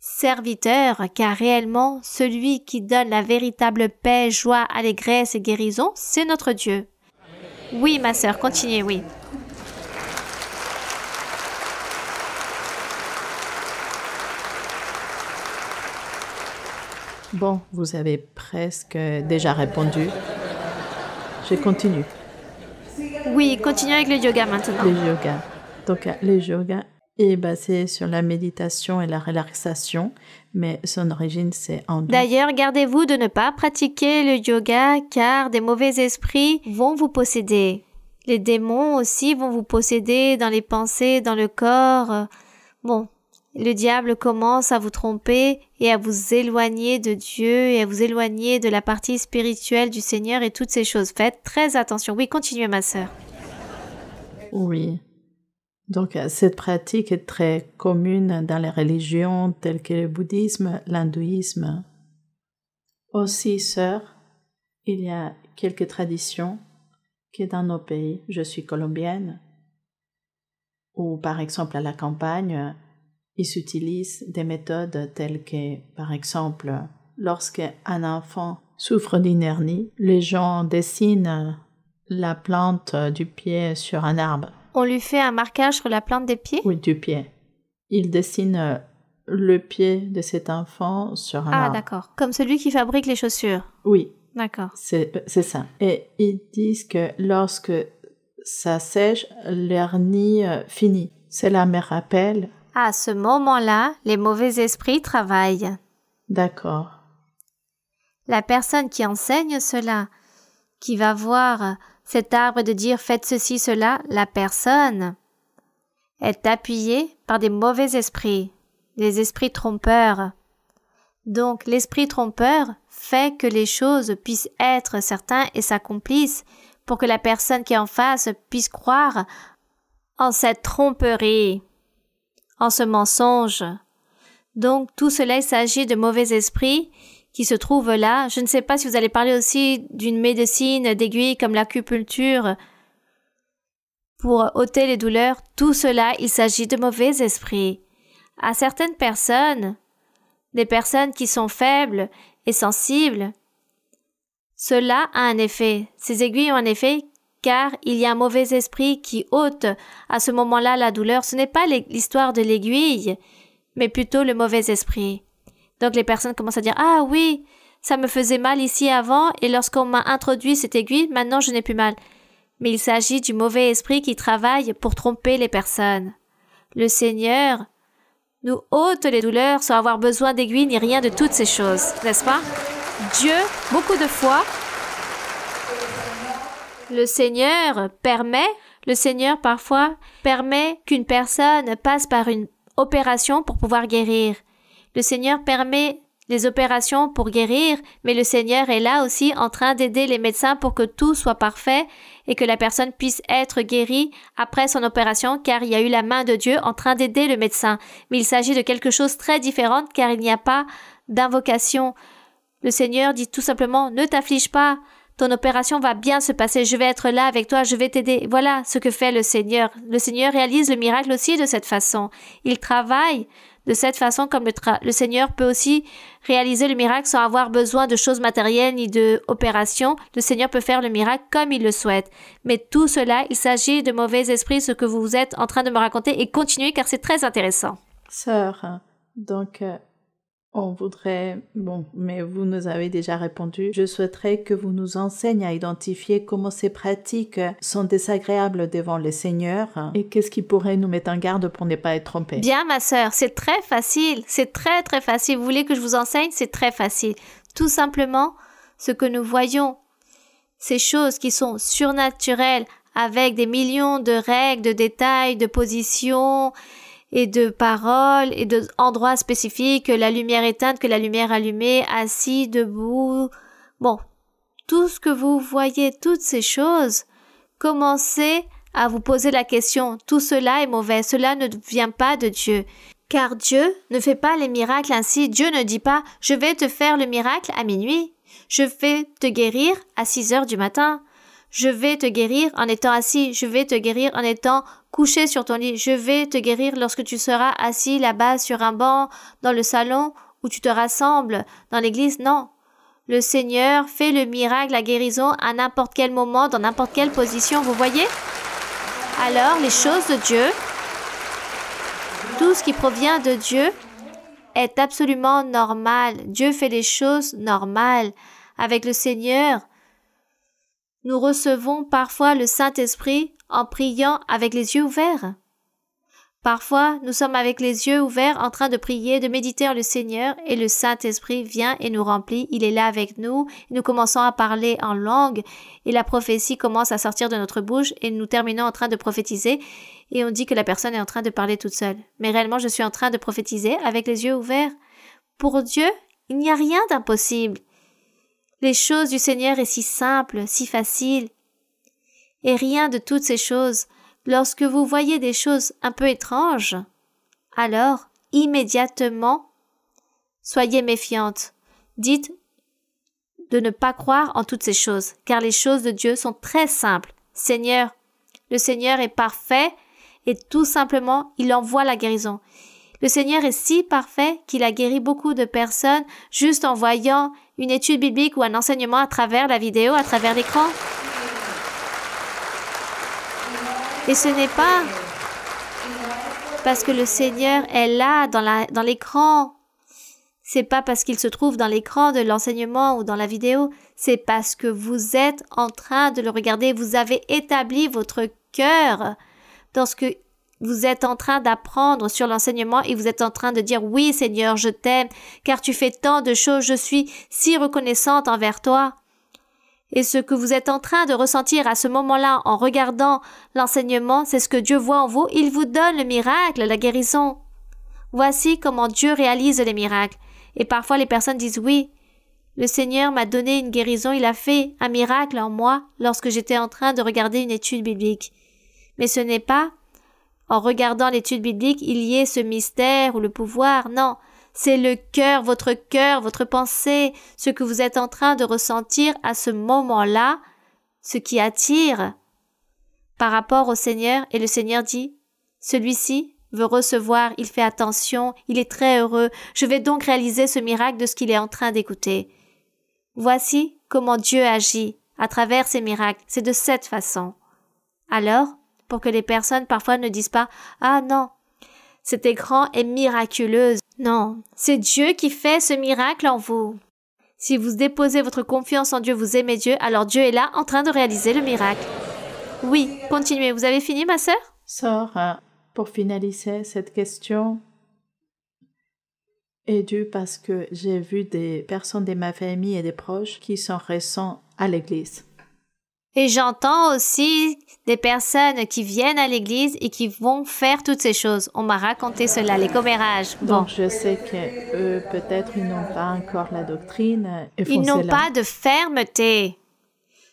serviteur, car réellement, celui qui donne la véritable paix, joie, allégresse et guérison, c'est notre Dieu. Oui, ma sœur, continuez, oui. Bon, vous avez presque déjà répondu. Je continue. Oui, continuez avec le yoga maintenant. Le yoga. Donc, le yoga est basé sur la méditation et la relaxation, mais son origine c'est en D'ailleurs, gardez-vous de ne pas pratiquer le yoga car des mauvais esprits vont vous posséder. Les démons aussi vont vous posséder dans les pensées, dans le corps. Bon, le diable commence à vous tromper et à vous éloigner de Dieu et à vous éloigner de la partie spirituelle du Seigneur et toutes ces choses. Faites très attention. Oui, continuez ma sœur. Oui, donc euh, cette pratique est très commune dans les religions telles que le bouddhisme, l'hindouisme. Aussi, sœur, il y a quelques traditions que dans nos pays, je suis colombienne, où par exemple à la campagne, ils utilisent des méthodes telles que, par exemple, lorsque un enfant souffre d'inernie, les gens dessinent la plante du pied sur un arbre on lui fait un marquage sur la plante des pieds Oui, du pied. Il dessine euh, le pied de cet enfant sur un Ah, d'accord. Comme celui qui fabrique les chaussures. Oui. D'accord. C'est euh, ça. Et ils disent que lorsque ça sèche, l'hernie euh, finit. Cela me rappelle. À ce moment-là, les mauvais esprits travaillent. D'accord. La personne qui enseigne cela, qui va voir cet arbre de dire faites ceci, cela, la personne est appuyée par des mauvais esprits, des esprits trompeurs. Donc l'esprit trompeur fait que les choses puissent être certaines et s'accomplissent pour que la personne qui est en face puisse croire en cette tromperie, en ce mensonge. Donc tout cela, il s'agit de mauvais esprits qui se trouve là. Je ne sais pas si vous allez parler aussi d'une médecine d'aiguille comme l'acupuncture pour ôter les douleurs. Tout cela, il s'agit de mauvais esprits. À certaines personnes, des personnes qui sont faibles et sensibles, cela a un effet. Ces aiguilles ont un effet car il y a un mauvais esprit qui ôte à ce moment-là la douleur. Ce n'est pas l'histoire de l'aiguille, mais plutôt le mauvais esprit. Donc les personnes commencent à dire Ah oui, ça me faisait mal ici avant et lorsqu'on m'a introduit cette aiguille, maintenant je n'ai plus mal. Mais il s'agit du mauvais esprit qui travaille pour tromper les personnes. Le Seigneur nous ôte les douleurs sans avoir besoin d'aiguilles ni rien de toutes ces choses, n'est-ce pas Dieu, beaucoup de fois, le Seigneur permet, le Seigneur parfois permet qu'une personne passe par une opération pour pouvoir guérir. Le Seigneur permet les opérations pour guérir, mais le Seigneur est là aussi en train d'aider les médecins pour que tout soit parfait et que la personne puisse être guérie après son opération car il y a eu la main de Dieu en train d'aider le médecin. Mais il s'agit de quelque chose de très différent car il n'y a pas d'invocation. Le Seigneur dit tout simplement ne t'afflige pas, ton opération va bien se passer, je vais être là avec toi, je vais t'aider. Voilà ce que fait le Seigneur. Le Seigneur réalise le miracle aussi de cette façon. Il travaille de cette façon, comme le, Seigneur peut aussi réaliser le miracle sans avoir besoin de choses matérielles ni de opérations, le Seigneur peut faire le miracle comme il le souhaite. Mais tout cela, il s'agit de mauvais esprits, ce que vous êtes en train de me raconter, et continuez car c'est très intéressant. Sœur, hein, donc euh, on voudrait, bon, mais vous nous avez déjà répondu, je souhaiterais que vous nous enseigniez à identifier comment ces pratiques sont désagréables devant les seigneurs et qu'est-ce qui pourrait nous mettre en garde pour ne pas être trompés. Bien, ma sœur, c'est très facile, c'est très très facile. Vous voulez que je vous enseigne, c'est très facile. Tout simplement, ce que nous voyons, ces choses qui sont surnaturelles avec des millions de règles, de détails, de positions, et de paroles et d'endroits spécifiques, la lumière éteinte, que la lumière allumée, assis, debout. Bon, tout ce que vous voyez, toutes ces choses, commencez à vous poser la question, tout cela est mauvais, cela ne vient pas de Dieu. Car Dieu ne fait pas les miracles ainsi, Dieu ne dit pas, je vais te faire le miracle à minuit, je vais te guérir à 6 heures du matin, je vais te guérir en étant assis, je vais te guérir en étant couché sur ton lit, je vais te guérir lorsque tu seras assis là-bas sur un banc, dans le salon, où tu te rassembles, dans l'église, non. Le Seigneur fait le miracle, la guérison à n'importe quel moment, dans n'importe quelle position, vous voyez Alors, les choses de Dieu, tout ce qui provient de Dieu est absolument normal. Dieu fait les choses normales. Avec le Seigneur, nous recevons parfois le Saint-Esprit en priant avec les yeux ouverts. Parfois, nous sommes avec les yeux ouverts en train de prier, de méditer le Seigneur et le Saint-Esprit vient et nous remplit. Il est là avec nous. Nous commençons à parler en langue et la prophétie commence à sortir de notre bouche et nous terminons en train de prophétiser et on dit que la personne est en train de parler toute seule. Mais réellement, je suis en train de prophétiser avec les yeux ouverts. Pour Dieu, il n'y a rien d'impossible. Les choses du Seigneur est si simples, si faciles Et rien de toutes ces choses, lorsque vous voyez des choses un peu étranges, alors, immédiatement, soyez méfiante. Dites de ne pas croire en toutes ces choses, car les choses de Dieu sont très simples. Seigneur, le Seigneur est parfait et tout simplement, il envoie la guérison. Le Seigneur est si parfait qu'il a guéri beaucoup de personnes juste en voyant une étude biblique ou un enseignement à travers la vidéo, à travers l'écran. Et ce n'est pas parce que le Seigneur est là dans l'écran. Dans c'est pas parce qu'il se trouve dans l'écran de l'enseignement ou dans la vidéo, c'est parce que vous êtes en train de le regarder, vous avez établi votre cœur dans ce que vous êtes en train d'apprendre sur l'enseignement et vous êtes en train de dire oui Seigneur, je t'aime, car tu fais tant de choses, je suis si reconnaissante envers toi. Et ce que vous êtes en train de ressentir à ce moment-là en regardant l'enseignement, c'est ce que Dieu voit en vous, il vous donne le miracle, la guérison. Voici comment Dieu réalise les miracles. Et parfois les personnes disent oui, le Seigneur m'a donné une guérison, il a fait un miracle en moi lorsque j'étais en train de regarder une étude biblique. Mais ce n'est pas en regardant l'étude biblique, il y ait ce mystère ou le pouvoir. Non, c'est le cœur, votre cœur, votre pensée, ce que vous êtes en train de ressentir à ce moment-là, ce qui attire par rapport au Seigneur. Et le Seigneur dit, celui-ci veut recevoir, il fait attention, il est très heureux, je vais donc réaliser ce miracle de ce qu'il est en train d'écouter. Voici comment Dieu agit à travers ces miracles, c'est de cette façon. Alors, pour que les personnes parfois ne disent pas Ah non, cet écran est miraculeuse. Non, c'est Dieu qui fait ce miracle en vous. Si vous déposez votre confiance en Dieu, vous aimez Dieu, alors Dieu est là en train de réaliser le miracle. Oui, continuez. Vous avez fini, ma sœur Sœur, euh, pour finaliser cette question, est due parce que j'ai vu des personnes de ma famille et des proches qui sont récents à l'Église. Et j'entends aussi des personnes qui viennent à l'église et qui vont faire toutes ces choses. On m'a raconté cela, les commérages. Bon. je sais que peut-être, ils n'ont pas encore la doctrine. ils n'ont pas de fermeté.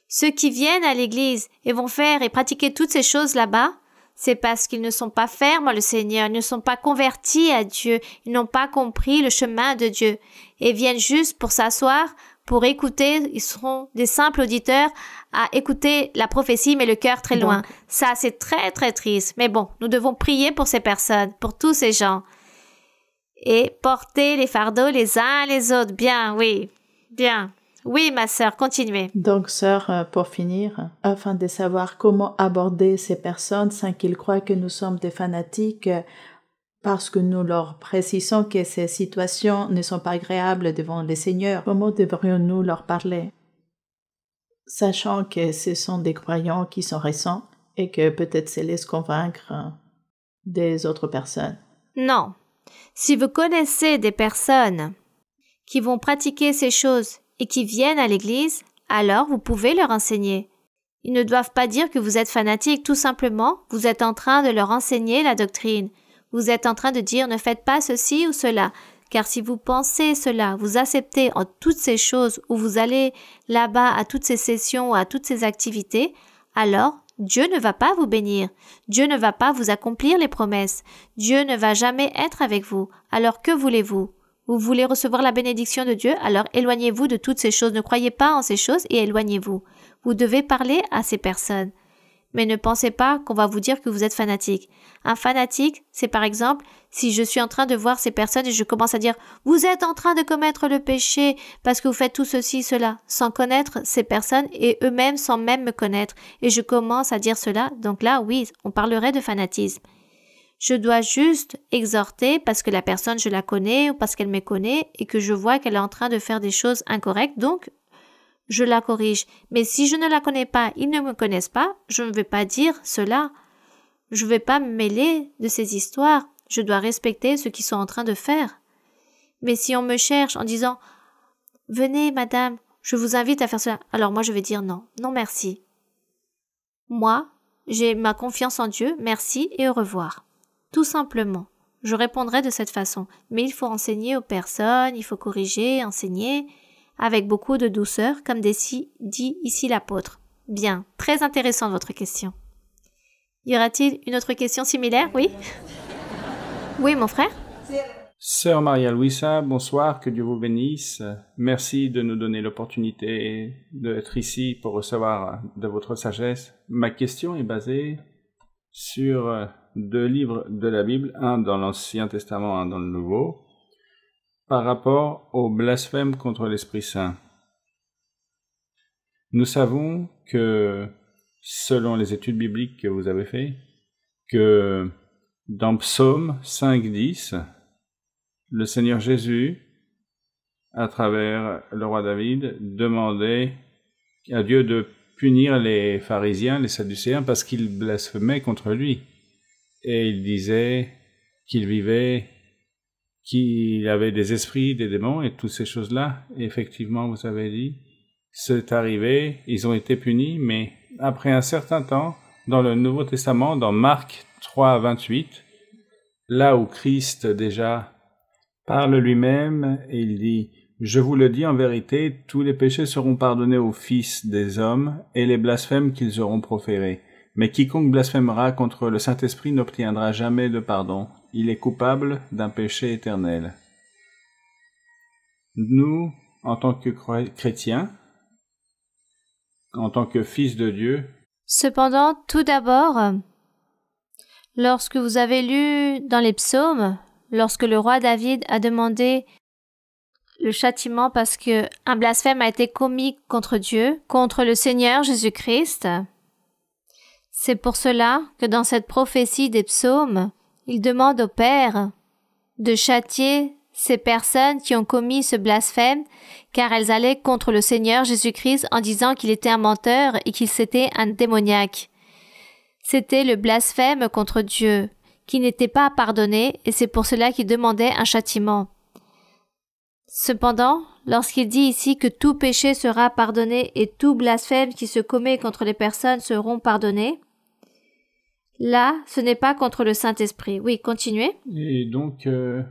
Ceux qui viennent à l'église et vont faire et pratiquer toutes ces choses là-bas, c'est parce qu'ils ne sont pas fermes le Seigneur, ils ne sont pas convertis à Dieu, ils n'ont pas compris le chemin de Dieu et viennent juste pour s'asseoir, pour écouter, ils seront des simples auditeurs à écouter la prophétie, mais le cœur très loin. Ça, c'est très, très triste. Mais bon, nous devons prier pour ces personnes, pour tous ces gens. Et porter les fardeaux les uns les autres. Bien, oui. Bien. Oui, ma sœur, continuez. Donc, sœur, euh, pour finir, afin de savoir comment aborder ces personnes sans qu'ils croient que nous sommes des fanatiques, parce que nous leur précisons que ces situations ne sont pas agréables devant le Seigneur, comment devrions-nous leur parler sachant que ce sont des croyants qui sont récents et que peut-être c'est laisse convaincre euh, des autres personnes. Non. Si vous connaissez des personnes qui vont pratiquer ces choses et qui viennent à l'église, alors vous pouvez leur enseigner. Ils ne doivent pas dire que vous êtes fanatique, tout simplement, vous êtes en train de leur enseigner la doctrine. Vous êtes en train de dire ne faites pas ceci ou cela. Car si vous pensez cela, vous acceptez en toutes ces choses ou vous allez là-bas à toutes ces sessions à toutes ces activités, alors Dieu ne va pas vous bénir. Dieu ne va pas vous accomplir les promesses. Dieu ne va jamais être avec vous. Alors que voulez-vous? Vous voulez recevoir la bénédiction de Dieu, alors éloignez-vous de toutes ces choses. Ne croyez pas en ces choses et éloignez-vous. Vous devez parler à ces personnes. Mais ne pensez pas qu'on va vous dire que vous êtes fanatique. Un fanatique, c'est par exemple si je suis en train de voir ces personnes et je commence à dire vous êtes en train de commettre le péché parce que vous faites tout ceci, cela, sans connaître ces personnes et eux-mêmes sans même me connaître, et je commence à dire cela, donc là, oui, on parlerait de fanatisme. Je dois juste exhorter parce que la personne, je la connais ou parce qu'elle me connaît et que je vois qu'elle est en train de faire des choses incorrectes, donc je la corrige. Mais si je ne la connais pas, ils ne me connaissent pas, je ne vais pas dire cela. Je ne vais pas me mêler de ces histoires. Je dois respecter ce qu'ils sont en train de faire. Mais si on me cherche en disant Venez, madame, je vous invite à faire cela, alors moi je vais dire non, non merci. Moi, j'ai ma confiance en Dieu, merci et au revoir. Tout simplement. Je répondrai de cette façon, mais il faut enseigner aux personnes, il faut corriger, enseigner, avec beaucoup de douceur, comme dit ici l'apôtre. Bien, très intéressant votre question. Y aura-t-il une autre question similaire Oui oui, mon frère. Sœur Maria Luisa, bonsoir, que Dieu vous bénisse. Merci de nous donner l'opportunité d'être ici pour recevoir de votre sagesse. Ma question est basée sur deux livres de la Bible, un dans l'Ancien Testament, un dans le Nouveau, par rapport au blasphème contre l'Esprit Saint. Nous savons que, selon les études bibliques que vous avez faites, que dans Psaume 5.10, le Seigneur Jésus, à travers le roi David, demandait à Dieu de punir les pharisiens, les sadducéens, parce qu'ils blasphémaient contre lui. Et il disait qu'il vivait, qu'il avait des esprits, des démons et toutes ces choses-là. Effectivement, vous avez dit, c'est arrivé, ils ont été punis, mais après un certain temps, dans le Nouveau Testament, dans Marc 3 28, là où Christ déjà parle lui-même et il dit Je vous le dis en vérité, tous les péchés seront pardonnés aux fils des hommes et les blasphèmes qu'ils auront proférés. Mais quiconque blasphémera contre le Saint-Esprit n'obtiendra jamais de pardon. Il est coupable d'un péché éternel. Nous, en tant que chrétiens, en tant que fils de Dieu, Cependant, tout d'abord, Lorsque vous avez lu dans les psaumes, lorsque le roi David a demandé le châtiment parce que un blasphème a été commis contre Dieu, contre le Seigneur Jésus-Christ. C'est pour cela que dans cette prophétie des psaumes, il demande au Père de châtier ces personnes qui ont commis ce blasphème, car elles allaient contre le Seigneur Jésus-Christ en disant qu'il était un menteur et qu'il s'était un démoniaque. C'était le blasphème contre Dieu, qui n'était pas pardonné, et c'est pour cela qu'il demandait un châtiment. Cependant, lorsqu'il dit ici que tout péché sera pardonné et tout blasphème qui se commet contre les personnes seront pardonnés, là, ce n'est pas contre le Saint-Esprit. Oui, continuez. Et donc, euh,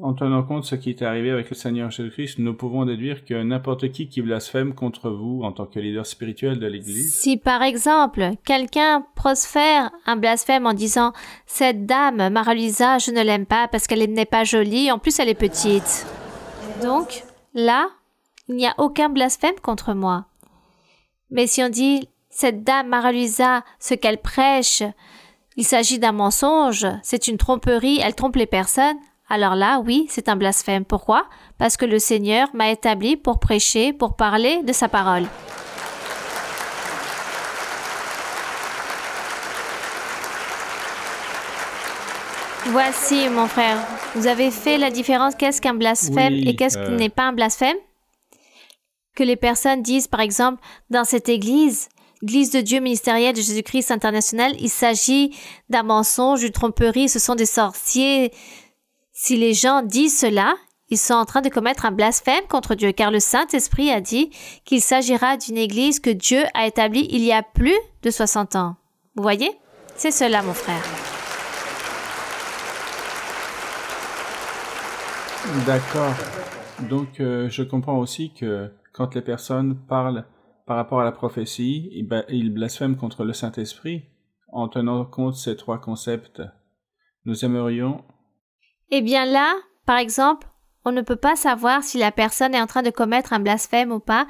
en tenant compte de ce qui est arrivé avec le Seigneur Jésus-Christ, nous pouvons déduire que n'importe qui qui blasphème contre vous en tant que leader spirituel de l'Église. Si par exemple quelqu'un prospère un blasphème en disant ⁇ Cette dame, Maralisa, je ne l'aime pas parce qu'elle n'est pas jolie, en plus elle est petite ⁇ Donc là, il n'y a aucun blasphème contre moi. Mais si on dit ⁇ Cette dame, Maralisa, ce qu'elle prêche, il s'agit d'un mensonge, c'est une tromperie, elle trompe les personnes ⁇ alors là, oui, c'est un blasphème. Pourquoi Parce que le Seigneur m'a établi pour prêcher, pour parler de sa parole. Voici, mon frère, vous avez fait la différence qu'est-ce qu'un blasphème et qu'est-ce euh, qui n'est pas un blasphème Que les personnes disent, par exemple, dans cette église, Église de Dieu ministérielle de Jésus-Christ international, il s'agit d'un mensonge, d'une tromperie, ce sont des sorciers, si les gens disent cela, ils sont en train de commettre un blasphème contre Dieu, car le Saint-Esprit a dit qu'il s'agira d'une église que Dieu a établie il y a plus de 60 ans. Vous voyez C'est cela, mon frère. D'accord. Donc, euh, je comprends aussi que quand les personnes parlent par rapport à la prophétie, ils, blasphèment contre le Saint-Esprit en tenant compte ces trois concepts. Nous aimerions eh bien là, par exemple, on ne peut pas savoir si la personne est en train de commettre un blasphème ou pas,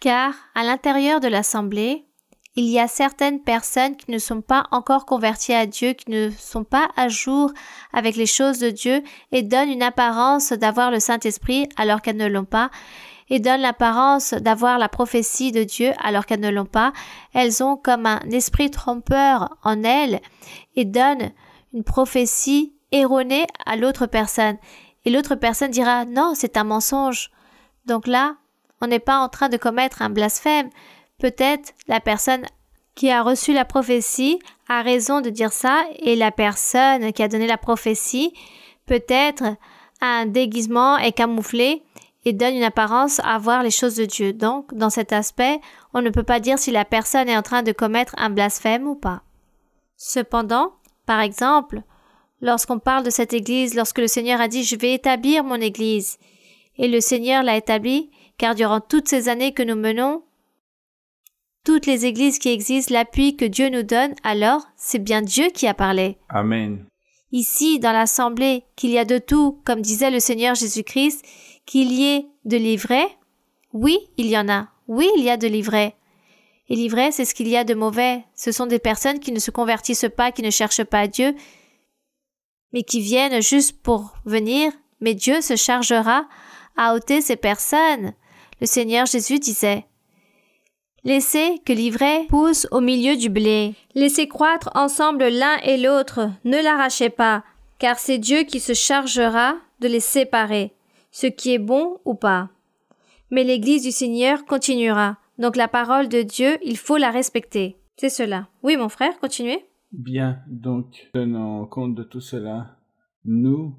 car à l'intérieur de l'Assemblée, il y a certaines personnes qui ne sont pas encore converties à Dieu, qui ne sont pas à jour avec les choses de Dieu et donnent une apparence d'avoir le Saint-Esprit alors qu'elles ne l'ont pas et donnent l'apparence d'avoir la prophétie de Dieu alors qu'elles ne l'ont pas. Elles ont comme un esprit trompeur en elles et donnent une prophétie erroné à l'autre personne. Et l'autre personne dira non, c'est un mensonge. Donc là, on n'est pas en train de commettre un blasphème. Peut-être la personne qui a reçu la prophétie a raison de dire ça et la personne qui a donné la prophétie peut-être a un déguisement est camouflé et donne une apparence à voir les choses de Dieu. Donc, dans cet aspect, on ne peut pas dire si la personne est en train de commettre un blasphème ou pas. Cependant, par exemple, lorsqu'on parle de cette Église, lorsque le Seigneur a dit Je vais établir mon Église. Et le Seigneur l'a établie, car durant toutes ces années que nous menons, toutes les Églises qui existent, l'appui que Dieu nous donne, alors c'est bien Dieu qui a parlé. Amen. Ici, dans l'Assemblée, qu'il y a de tout, comme disait le Seigneur Jésus-Christ, qu'il y ait de l'ivraie, oui, il y en a. Oui, il y a de l'ivraie. Et l'ivraie, c'est ce qu'il y a de mauvais. Ce sont des personnes qui ne se convertissent pas, qui ne cherchent pas Dieu, mais qui viennent juste pour venir, mais Dieu se chargera à ôter ces personnes. Le Seigneur Jésus disait, Laissez que l'ivraie pousse au milieu du blé. Laissez croître ensemble l'un et l'autre, ne l'arrachez pas, car c'est Dieu qui se chargera de les séparer, ce qui est bon ou pas. Mais l'Église du Seigneur continuera, donc la parole de Dieu, il faut la respecter. C'est cela. Oui, mon frère, continuez. Bien, donc, tenant compte de tout cela, nous,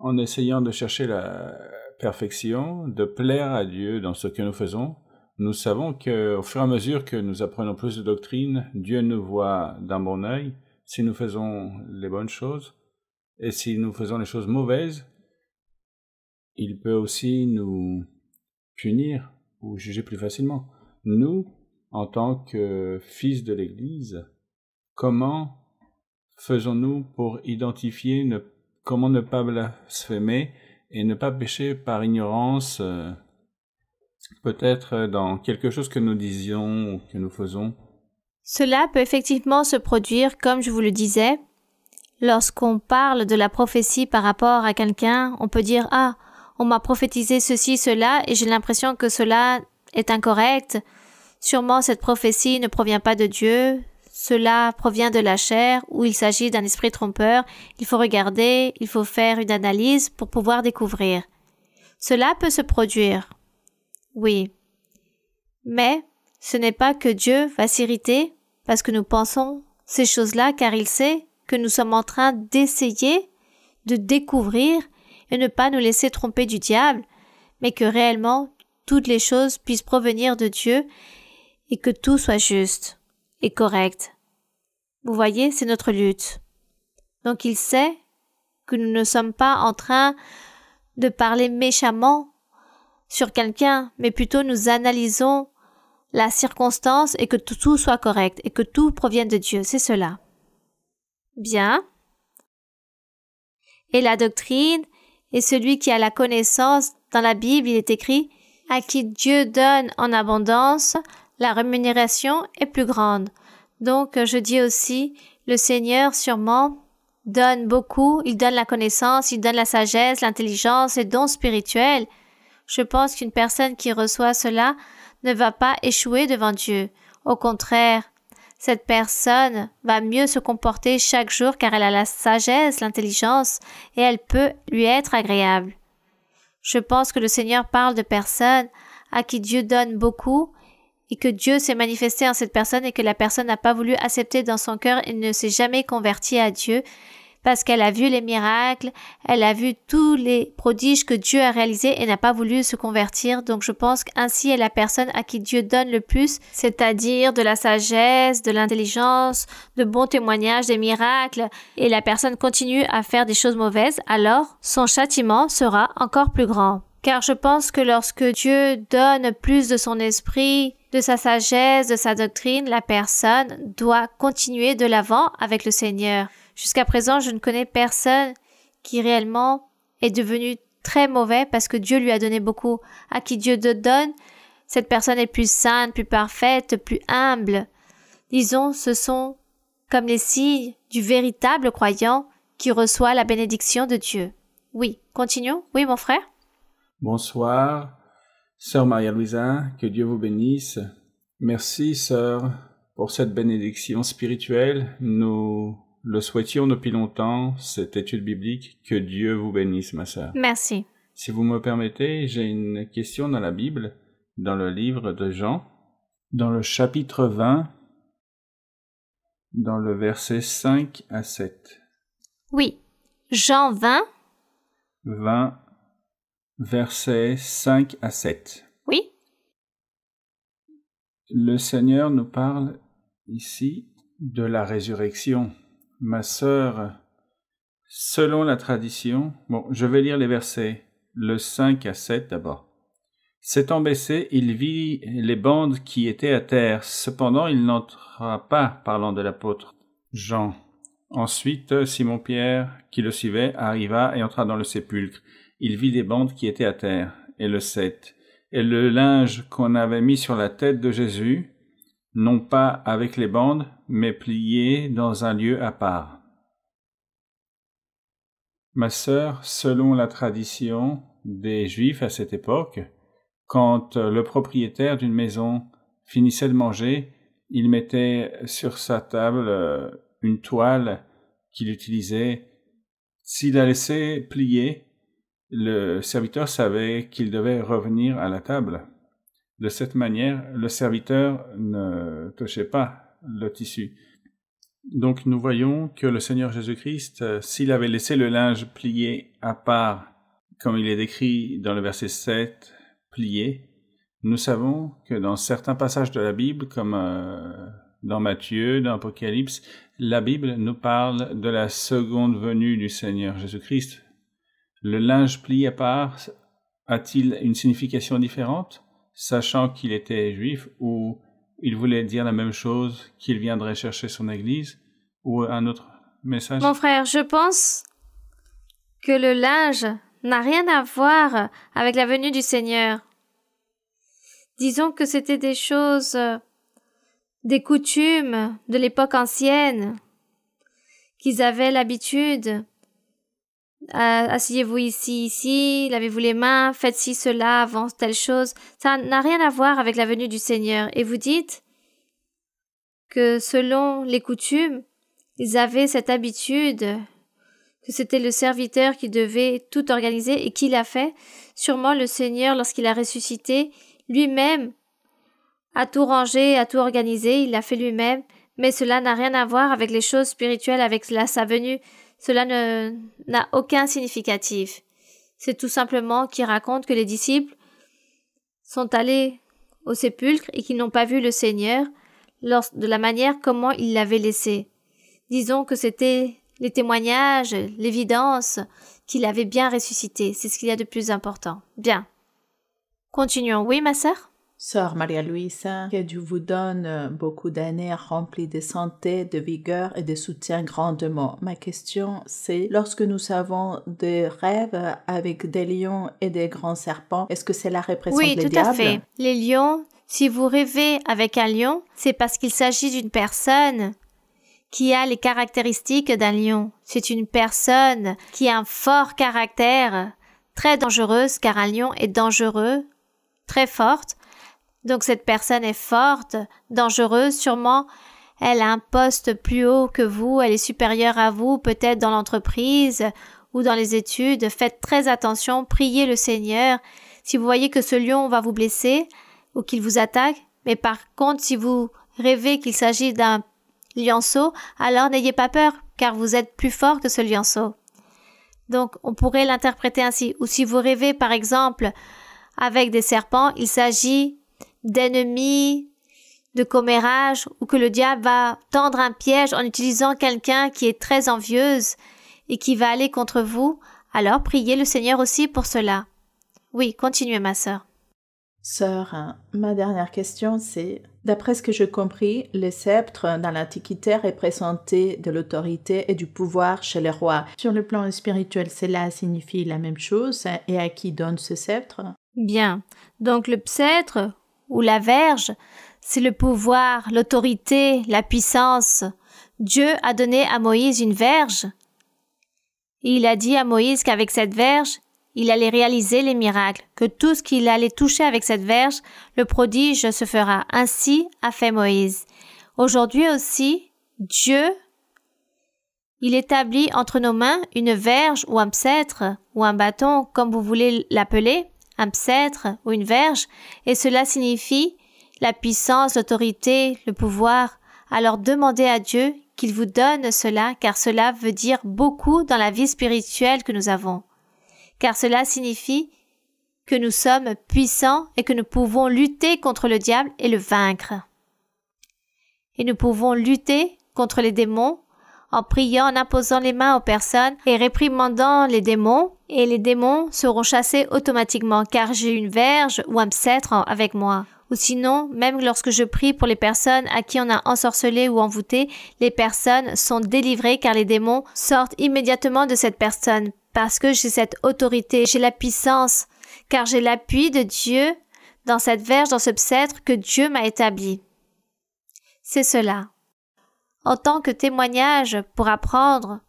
en essayant de chercher la perfection, de plaire à Dieu dans ce que nous faisons, nous savons que, fur et à mesure que nous apprenons plus de doctrine, Dieu nous voit d'un bon œil si nous faisons les bonnes choses et si nous faisons les choses mauvaises. Il peut aussi nous punir ou juger plus facilement. Nous, en tant que fils de l'Église, Comment faisons-nous pour identifier comment ne pas blasphémer et ne pas pécher par ignorance, euh, peut-être dans quelque chose que nous disions ou que nous faisons Cela peut effectivement se produire, comme je vous le disais. Lorsqu'on parle de la prophétie par rapport à quelqu'un, on peut dire Ah, on m'a prophétisé ceci, cela, et j'ai l'impression que cela est incorrect. Sûrement cette prophétie ne provient pas de Dieu, cela provient de la chair ou il s'agit d'un esprit trompeur, il faut regarder, il faut faire une analyse pour pouvoir découvrir. Cela peut se produire. Oui. Mais ce n'est pas que Dieu va s'irriter parce que nous pensons ces choses-là car il sait que nous sommes en train d'essayer de découvrir et ne pas nous laisser tromper du diable, mais que réellement toutes les choses puissent provenir de Dieu et que tout soit juste est correct. Vous voyez, c'est notre lutte. Donc il sait que nous ne sommes pas en train de parler méchamment sur quelqu'un, mais plutôt nous analysons la circonstance et que tout soit correct et que tout provienne de Dieu. C'est cela. Bien. Et la doctrine est celui qui a la connaissance. Dans la Bible, il est écrit à qui Dieu donne en abondance, la rémunération est plus grande. Donc, je dis aussi, le Seigneur sûrement donne beaucoup, il donne la connaissance, il donne la sagesse, l'intelligence et dons spirituels. Je pense qu'une personne qui reçoit cela ne va pas échouer devant Dieu. Au contraire, cette personne va mieux se comporter chaque jour car elle a la sagesse, l'intelligence et elle peut lui être agréable. Je pense que le Seigneur parle de personnes à qui Dieu donne beaucoup et que Dieu s'est manifesté en cette personne et que la personne n'a pas voulu accepter dans son cœur et ne s'est jamais convertie à Dieu parce qu'elle a vu les miracles, elle a vu tous les prodiges que Dieu a réalisés et n'a pas voulu se convertir. Donc je pense qu'ainsi est la personne à qui Dieu donne le plus, c'est-à-dire de la sagesse, de l'intelligence, de bons témoignages, des miracles, et la personne continue à faire des choses mauvaises, alors son châtiment sera encore plus grand. Car je pense que lorsque Dieu donne plus de son esprit, de sa sagesse, de sa doctrine, la personne doit continuer de l'avant avec le Seigneur. Jusqu'à présent, je ne connais personne qui réellement est devenu très mauvais parce que Dieu lui a donné beaucoup. À qui Dieu donne, cette personne est plus sainte, plus parfaite, plus humble. Disons, ce sont comme les signes du véritable croyant qui reçoit la bénédiction de Dieu. Oui, continuons. Oui, mon frère. Bonsoir. Sœur Maria Louisa, que Dieu vous bénisse. Merci, Sœur, pour cette bénédiction spirituelle. Nous le souhaitions depuis longtemps, cette étude biblique. Que Dieu vous bénisse, ma sœur. Merci. Si vous me permettez, j'ai une question dans la Bible, dans le livre de Jean, dans le chapitre 20, dans le verset 5 à 7. Oui, Jean 20. 20 versets 5 à 7. Oui. Le Seigneur nous parle ici de la résurrection. Ma sœur, selon la tradition, bon, je vais lire les versets, le 5 à 7 d'abord. S'étant baissé, il vit les bandes qui étaient à terre. Cependant, il n'entra pas, parlant de l'apôtre Jean. Ensuite, Simon-Pierre, qui le suivait, arriva et entra dans le sépulcre. Il vit des bandes qui étaient à terre, et le sept, et le linge qu'on avait mis sur la tête de Jésus, non pas avec les bandes, mais plié dans un lieu à part. Ma sœur, selon la tradition des Juifs à cette époque, quand le propriétaire d'une maison finissait de manger, il mettait sur sa table euh, une toile qu'il utilisait. S'il la laissait plier, le serviteur savait qu'il devait revenir à la table. De cette manière, le serviteur ne touchait pas le tissu. Donc nous voyons que le Seigneur Jésus-Christ, euh, s'il avait laissé le linge plié à part, comme il est décrit dans le verset 7, plié, nous savons que dans certains passages de la Bible, comme euh, dans Matthieu, dans Apocalypse, la Bible nous parle de la seconde venue du Seigneur Jésus-Christ, le linge plié à part a-t-il une signification différente, sachant qu'il était juif, ou il voulait dire la même chose qu'il viendrait chercher son église, ou un autre message Mon frère, je pense que le linge n'a rien à voir avec la venue du Seigneur. Disons que c'était des choses, des coutumes de l'époque ancienne, qu'ils avaient l'habitude euh, asseyez-vous ici, ici, lavez-vous les mains, faites ci, cela, avance telle chose. Ça n'a rien à voir avec la venue du Seigneur. Et vous dites que selon les coutumes, ils avaient cette habitude, que c'était le serviteur qui devait tout organiser et qui l'a fait. Sûrement le Seigneur, lorsqu'il a ressuscité, lui-même a tout rangé, a tout organisé, il l'a fait lui-même, mais cela n'a rien à voir avec les choses spirituelles, avec la, sa venue. Cela n'a aucun significatif. C'est tout simplement qu'il raconte que les disciples sont allés au sépulcre et qu'ils n'ont pas vu le Seigneur lors, de la manière comment il l'avait laissé. Disons que c'était les témoignages, l'évidence qu'il avait bien ressuscité. C'est ce qu'il y a de plus important. Bien. Continuons. Oui, ma sœur? Sœur Maria-Louise, que Dieu vous donne euh, beaucoup d'années remplies de santé, de vigueur et de soutien grandement. Ma question, c'est lorsque nous avons des rêves avec des lions et des grands serpents, est-ce que c'est la répression des diables? Oui, tout à fait. Les lions, si vous rêvez avec un lion, c'est parce qu'il s'agit d'une personne qui a les caractéristiques d'un lion. C'est une personne qui a un fort caractère, très dangereuse, car un lion est dangereux, très forte, donc cette personne est forte, dangereuse sûrement, elle a un poste plus haut que vous, elle est supérieure à vous, peut-être dans l'entreprise ou dans les études. Faites très attention, priez le Seigneur. Si vous voyez que ce lion va vous blesser ou qu'il vous attaque, mais par contre, si vous rêvez qu'il s'agit d'un lionceau, alors n'ayez pas peur, car vous êtes plus fort que ce lionceau. Donc, on pourrait l'interpréter ainsi. Ou si vous rêvez, par exemple, avec des serpents, il s'agit d'ennemis, de commérages, ou que le diable va tendre un piège en utilisant quelqu'un qui est très envieuse et qui va aller contre vous, alors priez le Seigneur aussi pour cela. Oui, continuez ma sœur. Sœur, hein, ma dernière question, c'est, d'après ce que j'ai compris, le sceptre dans l'Antiquité représentait de l'autorité et du pouvoir chez les rois. Sur le plan spirituel, cela signifie la même chose hein, et à qui donne ce sceptre Bien. Donc le sceptre ou la verge, c'est le pouvoir, l'autorité, la puissance. Dieu a donné à Moïse une verge. il a dit à Moïse qu'avec cette verge, il allait réaliser les miracles, que tout ce qu'il allait toucher avec cette verge, le prodige se fera. Ainsi a fait Moïse. Aujourd'hui aussi, Dieu, il établit entre nos mains une verge ou un sceptre ou un bâton, comme vous voulez l'appeler, un sceptre ou une verge, et cela signifie la puissance, l'autorité, le pouvoir. Alors demandez à Dieu qu'il vous donne cela, car cela veut dire beaucoup dans la vie spirituelle que nous avons. Car cela signifie que nous sommes puissants et que nous pouvons lutter contre le diable et le vaincre. Et nous pouvons lutter contre les démons en priant, en imposant les mains aux personnes et réprimandant les démons, et les démons seront chassés automatiquement car j'ai une verge ou un sceptre avec moi. Ou sinon, même lorsque je prie pour les personnes à qui on a ensorcelé ou envoûté, les personnes sont délivrées car les démons sortent immédiatement de cette personne parce que j'ai cette autorité, j'ai la puissance, car j'ai l'appui de Dieu dans cette verge, dans ce sceptre que Dieu m'a établi. C'est cela en tant que témoignage pour apprendre.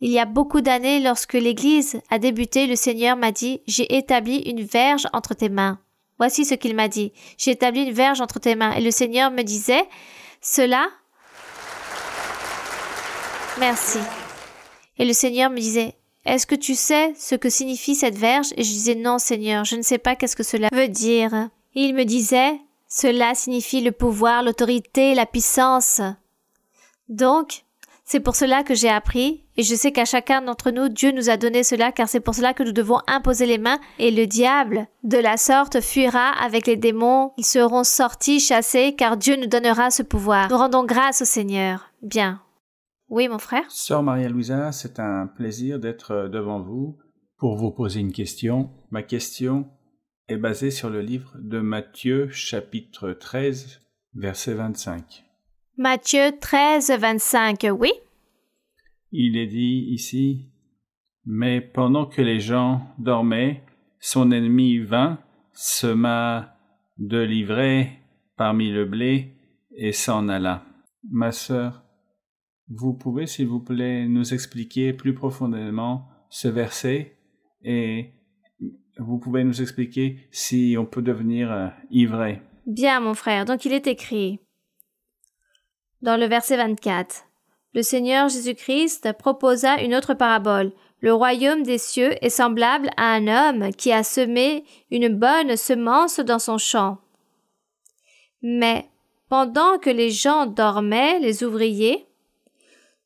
Il y a beaucoup d'années, lorsque l'Église a débuté, le Seigneur m'a dit, J'ai établi une verge entre tes mains. Voici ce qu'il m'a dit. J'ai établi une verge entre tes mains. Et le Seigneur me disait, Cela. Merci. Et le Seigneur me disait, Est-ce que tu sais ce que signifie cette verge Et je disais, Non, Seigneur, je ne sais pas qu'est-ce que cela veut dire. il me disait, Cela signifie le pouvoir, l'autorité, la puissance. Donc, c'est pour cela que j'ai appris, et je sais qu'à chacun d'entre nous, Dieu nous a donné cela, car c'est pour cela que nous devons imposer les mains, et le diable, de la sorte, fuira avec les démons, ils seront sortis, chassés, car Dieu nous donnera ce pouvoir. Nous rendons grâce au Seigneur. Bien. Oui, mon frère Sœur Maria-Louisa, c'est un plaisir d'être devant vous pour vous poser une question. Ma question est basée sur le livre de Matthieu, chapitre 13, verset 25. Matthieu 13, 25, oui. Il est dit ici, Mais pendant que les gens dormaient, son ennemi vint, sema de l'ivraie parmi le blé et s'en alla. Ma sœur, vous pouvez, s'il vous plaît, nous expliquer plus profondément ce verset et vous pouvez nous expliquer si on peut devenir euh, ivré. Bien, mon frère. Donc il est écrit dans le verset 24, le Seigneur Jésus-Christ proposa une autre parabole. Le royaume des cieux est semblable à un homme qui a semé une bonne semence dans son champ. Mais pendant que les gens dormaient, les ouvriers,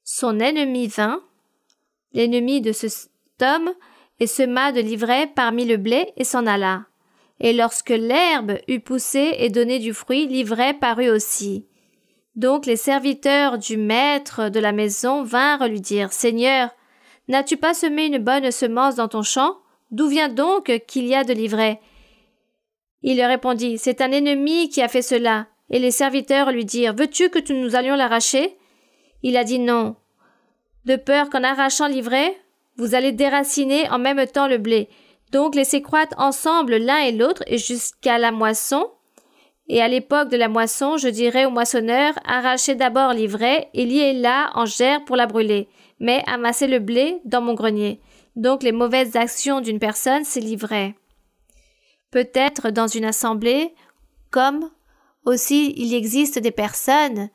son ennemi vint, l'ennemi de cet homme, et sema de l'ivraie parmi le blé et s'en alla. Et lorsque l'herbe eut poussé et donné du fruit, l'ivraie parut aussi. Donc les serviteurs du maître de la maison vinrent lui dire, Seigneur, n'as-tu pas semé une bonne semence dans ton champ? D'où vient donc qu'il y a de l'ivraie? Il leur répondit, C'est un ennemi qui a fait cela. Et les serviteurs lui dirent, Veux-tu que nous allions l'arracher? Il a dit non. De peur qu'en arrachant l'ivraie, vous allez déraciner en même temps le blé. Donc laissez croître ensemble l'un et l'autre jusqu'à la moisson. Et à l'époque de la moisson, je dirais au moissonneur, arrachez d'abord l'ivraie et liez-la en gerre pour la brûler, mais amassez le blé dans mon grenier. Donc les mauvaises actions d'une personne, c'est l'ivraie. Peut-être dans une assemblée, comme aussi il existe des personnes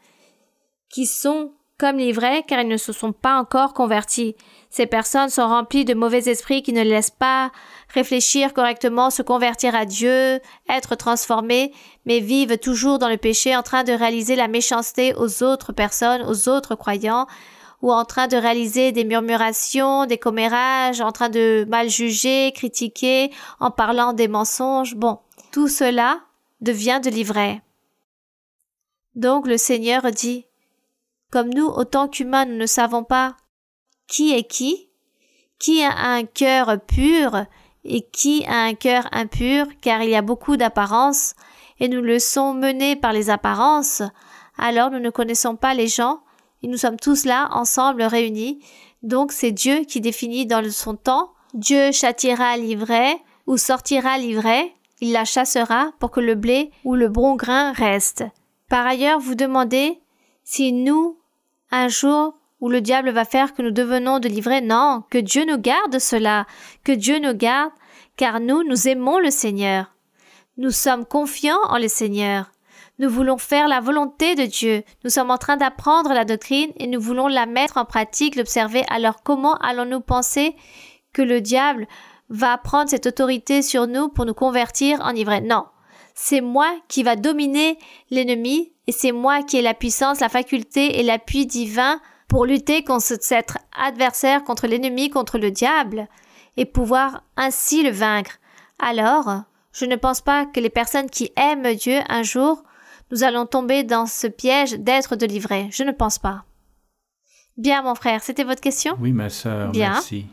qui sont comme l'ivraie car ils ne se sont pas encore convertis. Ces personnes sont remplies de mauvais esprits qui ne laissent pas réfléchir correctement, se convertir à Dieu, être transformées, mais vivent toujours dans le péché en train de réaliser la méchanceté aux autres personnes, aux autres croyants, ou en train de réaliser des murmurations, des commérages, en train de mal juger, critiquer, en parlant des mensonges. Bon, tout cela devient de l'ivraie. Donc le Seigneur dit, Comme nous, autant qu'humains, nous ne savons pas qui est qui, qui a un cœur pur et qui a un cœur impur, car il y a beaucoup d'apparences, et nous le sommes menés par les apparences, alors nous ne connaissons pas les gens, et nous sommes tous là, ensemble, réunis. Donc c'est Dieu qui définit dans son temps, Dieu châtiera l'ivraie, ou sortira l'ivraie, il la chassera pour que le blé ou le bon grain reste. Par ailleurs, vous demandez si nous, un jour, où le diable va faire que nous devenons de délivrés. Non, que Dieu nous garde cela, que Dieu nous garde, car nous, nous aimons le Seigneur. Nous sommes confiants en le Seigneur. Nous voulons faire la volonté de Dieu. Nous sommes en train d'apprendre la doctrine et nous voulons la mettre en pratique, l'observer. Alors comment allons-nous penser que le diable va prendre cette autorité sur nous pour nous convertir en ivraie Non. C'est moi qui va dominer l'ennemi et c'est moi qui ai la puissance, la faculté et l'appui divin pour lutter contre cet adversaire, contre l'ennemi, contre le diable, et pouvoir ainsi le vaincre. Alors, je ne pense pas que les personnes qui aiment Dieu un jour, nous allons tomber dans ce piège d'être délivrés. Je ne pense pas. Bien, mon frère, c'était votre question Oui, ma sœur, Bien. merci.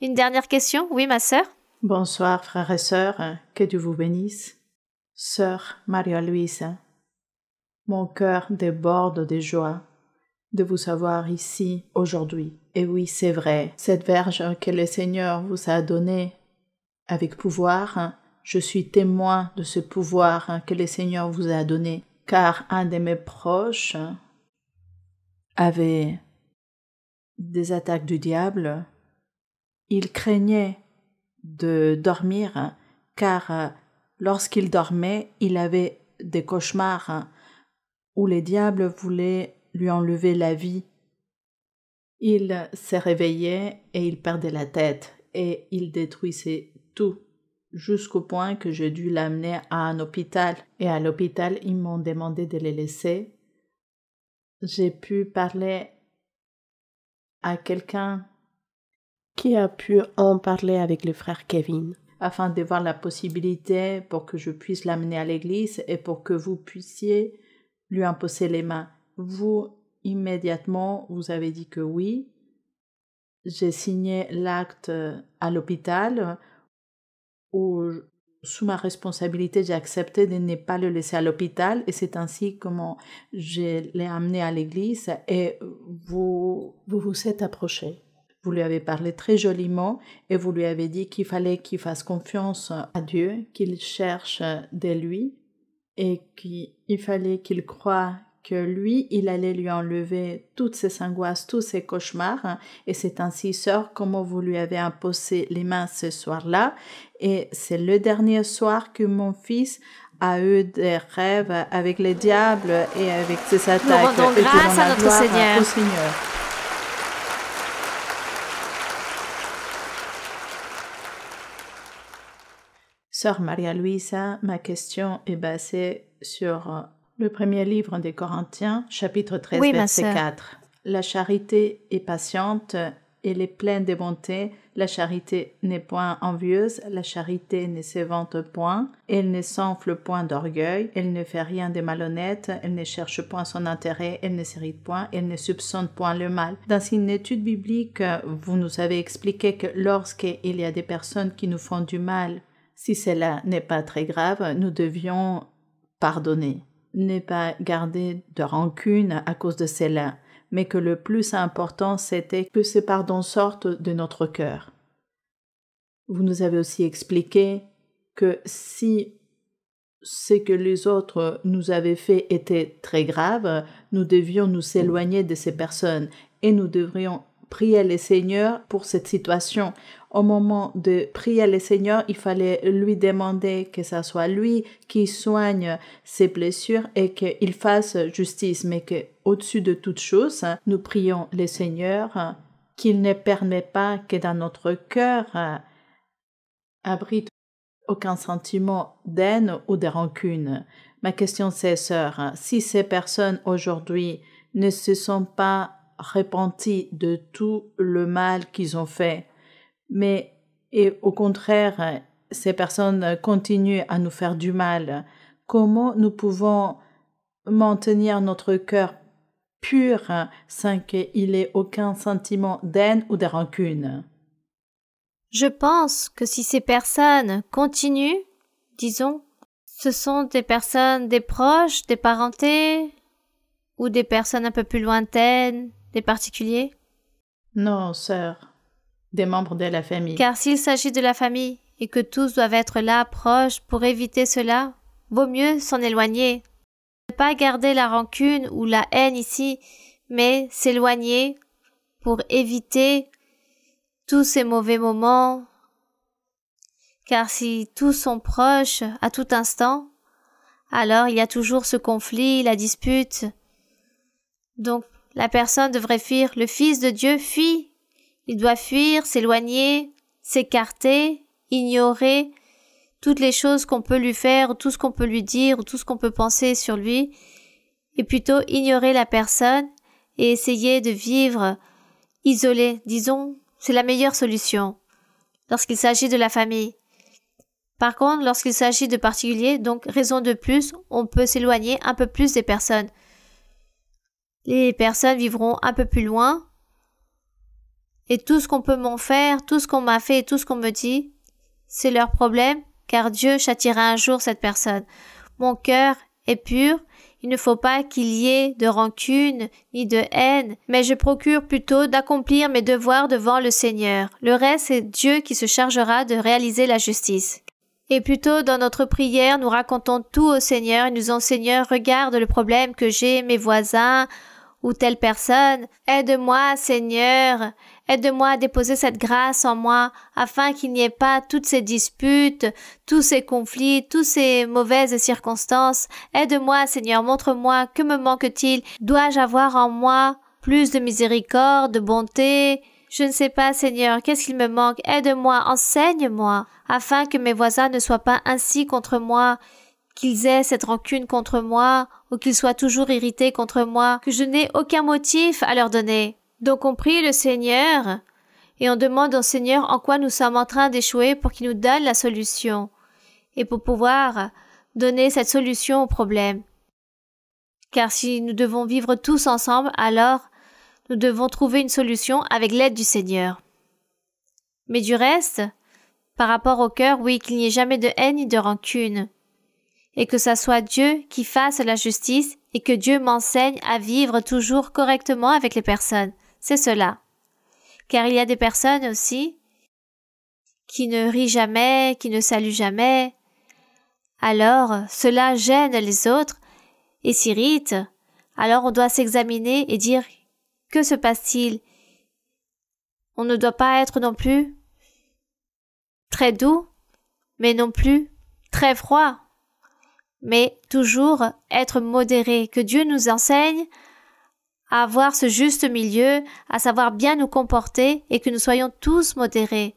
Une dernière question Oui, ma sœur Bonsoir, frères et sœurs, que Dieu vous bénisse. Sœur Maria louise mon cœur déborde de joie de vous savoir ici, aujourd'hui. Et oui, c'est vrai, cette verge que le Seigneur vous a donnée avec pouvoir, hein, je suis témoin de ce pouvoir hein, que le Seigneur vous a donné, car un de mes proches hein, avait des attaques du diable. Il craignait de dormir, car euh, lorsqu'il dormait, il avait des cauchemars où les diables voulaient lui enlever la vie. Il s'est réveillé et il perdait la tête et il détruisait tout, jusqu'au point que j'ai dû l'amener à un hôpital. Et à l'hôpital, ils m'ont demandé de les laisser. J'ai pu parler à quelqu'un qui a pu en parler avec le frère Kevin afin de voir la possibilité pour que je puisse l'amener à l'église et pour que vous puissiez lui imposer les mains vous, immédiatement, vous avez dit que oui. J'ai signé l'acte euh, à l'hôpital où, sous ma responsabilité, j'ai accepté de ne pas le laisser à l'hôpital et c'est ainsi comment je l'ai amené à l'église et vous vous, vous êtes approché. Vous lui avez parlé très joliment et vous lui avez dit qu'il fallait qu'il fasse confiance à Dieu, qu'il cherche euh, de lui et qu'il fallait qu'il croie que lui, il allait lui enlever toutes ses angoisses, tous ses cauchemars, hein, et c'est ainsi, sœur, comment vous lui avez imposé les mains ce soir-là, et c'est le dernier soir que mon fils a eu des rêves avec les diables et avec ses attaques. Nous rendons grâce à notre Seigneur. Hein, Seigneur. Sœur Maria Luisa, ma question est basée sur euh, le premier livre des Corinthiens, chapitre 13, verset 4. La charité est patiente, elle est pleine de bonté, la charité n'est point envieuse, la charité ne s'évente point, elle ne s'enfle point d'orgueil, elle ne fait rien de malhonnête, elle ne cherche point son intérêt, elle ne s'irrite point, elle ne soupçonne point le mal. Dans une étude biblique, vous nous avez expliqué que lorsqu'il y a des personnes qui nous font du mal, si cela n'est pas très grave, nous devions pardonner n'est pas gardé de rancune à cause de cela, mais que le plus important c'était que ce pardon sorte de notre cœur. Vous nous avez aussi expliqué que si ce que les autres nous avaient fait était très grave, nous devions nous éloigner de ces personnes et nous devrions prier le Seigneur pour cette situation au moment de prier le Seigneur, il fallait lui demander que ce soit lui qui soigne ses blessures et qu'il fasse justice, mais que au-dessus de toute chose, nous prions le Seigneur qu'il ne permet pas que dans notre cœur euh, abrite aucun sentiment d'haine ou de rancune. Ma question c'est, sœur, si ces personnes aujourd'hui ne se sont pas repenties de tout le mal qu'ils ont fait, mais et au contraire, ces personnes continuent à nous faire du mal. Comment nous pouvons maintenir notre cœur pur sans qu'il ait aucun sentiment d'haine ou de rancune Je pense que si ces personnes continuent, disons, ce sont des personnes, des proches, des parentés, ou des personnes un peu plus lointaines, des particuliers Non, sœur des membres de la famille. Car s'il s'agit de la famille et que tous doivent être là, proches, pour éviter cela, vaut mieux s'en éloigner. Ne pas garder la rancune ou la haine ici, mais s'éloigner pour éviter tous ces mauvais moments. Car si tous sont proches à tout instant, alors il y a toujours ce conflit, la dispute. Donc la personne devrait fuir. Le Fils de Dieu fuit il doit fuir, s'éloigner, s'écarter, ignorer toutes les choses qu'on peut lui faire, tout ce qu'on peut lui dire, tout ce qu'on peut penser sur lui, et plutôt ignorer la personne et essayer de vivre isolé, disons, c'est la meilleure solution lorsqu'il s'agit de la famille. Par contre, lorsqu'il s'agit de particuliers, donc raison de plus, on peut s'éloigner un peu plus des personnes. Les personnes vivront un peu plus loin, et tout ce qu'on peut m'en faire, tout ce qu'on m'a fait et tout ce qu'on me dit, c'est leur problème, car Dieu châtiera un jour cette personne. Mon cœur est pur, il ne faut pas qu'il y ait de rancune ni de haine, mais je procure plutôt d'accomplir mes devoirs devant le Seigneur. Le reste, c'est Dieu qui se chargera de réaliser la justice. Et plutôt dans notre prière, nous racontons tout au Seigneur et nous disons Seigneur, regarde le problème que j'ai, mes voisins ou telle personne. Aide-moi, Seigneur. Aide-moi à déposer cette grâce en moi afin qu'il n'y ait pas toutes ces disputes, tous ces conflits, toutes ces mauvaises circonstances. Aide-moi, Seigneur, montre-moi que me manque-t-il? Dois-je avoir en moi plus de miséricorde, de bonté? Je ne sais pas, Seigneur, qu'est-ce qu'il me manque? Aide-moi, enseigne-moi, afin que mes voisins ne soient pas ainsi contre moi, qu'ils aient cette rancune contre moi, ou qu'ils soient toujours irrités contre moi, que je n'ai aucun motif à leur donner. Donc on prie le Seigneur et on demande au Seigneur en quoi nous sommes en train d'échouer pour qu'il nous donne la solution et pour pouvoir donner cette solution au problème. Car si nous devons vivre tous ensemble, alors nous devons trouver une solution avec l'aide du Seigneur. Mais du reste, par rapport au cœur, oui, qu'il n'y ait jamais de haine ni de rancune, et que ça soit Dieu qui fasse la justice et que Dieu m'enseigne à vivre toujours correctement avec les personnes, c'est cela. Car il y a des personnes aussi qui ne rient jamais, qui ne saluent jamais. Alors, cela gêne les autres et s'irrite. Alors on doit s'examiner et dire que se passe-t-il On ne doit pas être non plus très doux, mais non plus très froid, mais toujours être modéré, que Dieu nous enseigne avoir ce juste milieu, à savoir bien nous comporter et que nous soyons tous modérés,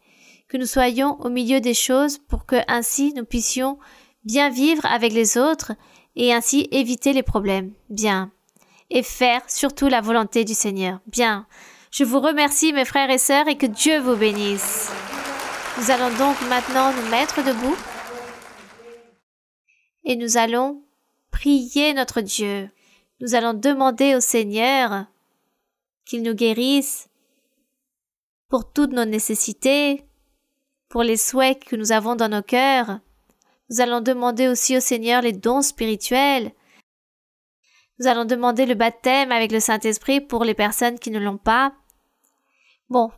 que nous soyons au milieu des choses pour que ainsi nous puissions bien vivre avec les autres et ainsi éviter les problèmes. Bien. Et faire surtout la volonté du Seigneur. Bien. Je vous remercie mes frères et sœurs et que Dieu vous bénisse. Nous allons donc maintenant nous mettre debout et nous allons prier notre Dieu. Nous allons demander au Seigneur qu'il nous guérisse pour toutes nos nécessités, pour les souhaits que nous avons dans nos cœurs. Nous allons demander aussi au Seigneur les dons spirituels. Nous allons demander le baptême avec le Saint-Esprit pour les personnes qui ne l'ont pas. Bon,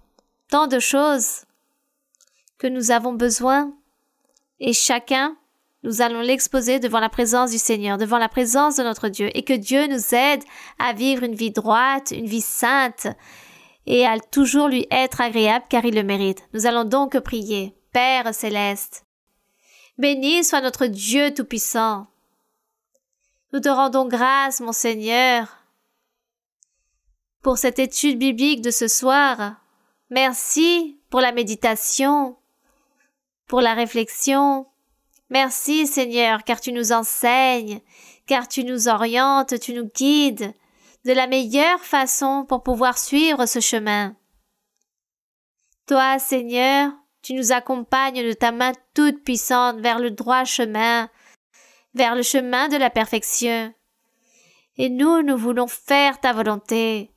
tant de choses que nous avons besoin et chacun nous allons l'exposer devant la présence du Seigneur, devant la présence de notre Dieu, et que Dieu nous aide à vivre une vie droite, une vie sainte, et à toujours lui être agréable car il le mérite. Nous allons donc prier. Père céleste, béni soit notre Dieu Tout-Puissant. Nous te rendons grâce, mon Seigneur, pour cette étude biblique de ce soir. Merci pour la méditation, pour la réflexion, Merci Seigneur, car tu nous enseignes, car tu nous orientes, tu nous guides de la meilleure façon pour pouvoir suivre ce chemin. Toi, Seigneur, tu nous accompagnes de ta main toute puissante vers le droit chemin, vers le chemin de la perfection. Et nous, nous voulons faire ta volonté.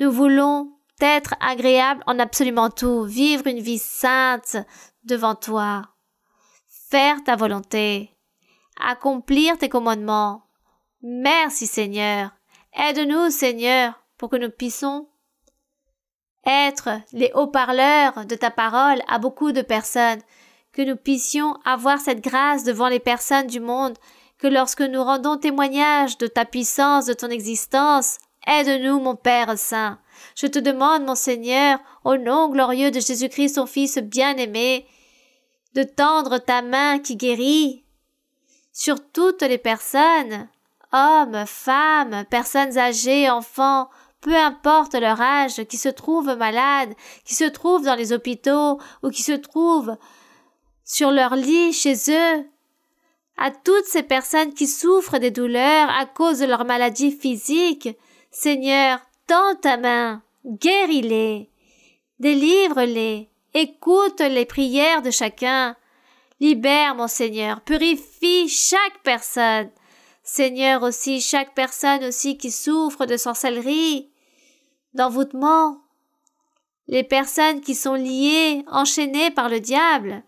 Nous voulons être agréables en absolument tout, vivre une vie sainte devant toi faire ta volonté, accomplir tes commandements. Merci Seigneur. Aide-nous Seigneur pour que nous puissions être les haut-parleurs de ta parole à beaucoup de personnes, que nous puissions avoir cette grâce devant les personnes du monde, que lorsque nous rendons témoignage de ta puissance, de ton existence, aide-nous, mon Père Saint. Je te demande, mon Seigneur, au nom glorieux de Jésus-Christ, son Fils bien-aimé, de tendre ta main qui guérit sur toutes les personnes, hommes, femmes, personnes âgées, enfants, peu importe leur âge, qui se trouvent malades, qui se trouvent dans les hôpitaux ou qui se trouvent sur leur lit chez eux, à toutes ces personnes qui souffrent des douleurs à cause de leur maladie physique, Seigneur, tends ta main, guéris-les, délivre-les, Écoute les prières de chacun. Libère, mon Seigneur, purifie chaque personne. Seigneur aussi, chaque personne aussi qui souffre de sorcellerie, d'envoûtement, les personnes qui sont liées, enchaînées par le diable.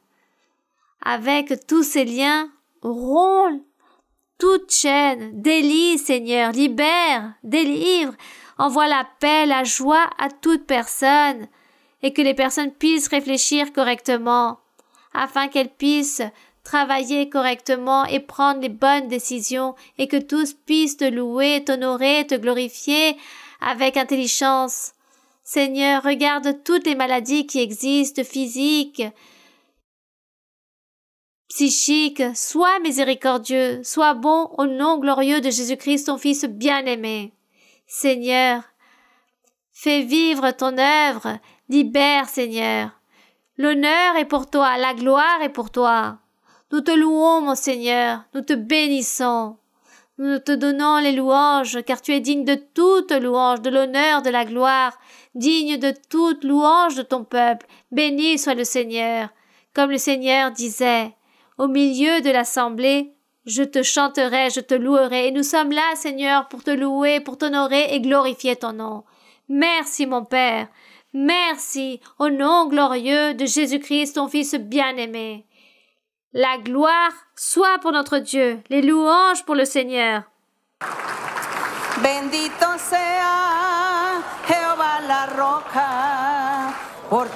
Avec tous ces liens, roule toute chaîne, délie, Seigneur, libère, délivre, envoie la paix, la joie à toute personne, et que les personnes puissent réfléchir correctement, afin qu'elles puissent travailler correctement et prendre les bonnes décisions et que tous puissent te louer, t'honorer, te glorifier avec intelligence. Seigneur, regarde toutes les maladies qui existent, physiques, psychiques. Sois miséricordieux, sois bon au nom glorieux de Jésus-Christ, ton Fils bien-aimé. Seigneur, fais vivre ton œuvre, Libère, Seigneur. L'honneur est pour toi, la gloire est pour toi. Nous te louons, mon Seigneur, nous te bénissons. Nous te donnons les louanges, car tu es digne de toute louange, de l'honneur, de la gloire, digne de toute louange de ton peuple. Béni soit le Seigneur. Comme le Seigneur disait, au milieu de l'assemblée, je te chanterai, je te louerai, et nous sommes là, Seigneur, pour te louer, pour t'honorer et glorifier ton nom. Merci, mon Père, Merci au nom glorieux de Jésus-Christ, ton Fils bien-aimé. La gloire soit pour notre Dieu, les louanges pour le Seigneur. Bendito sea la roca por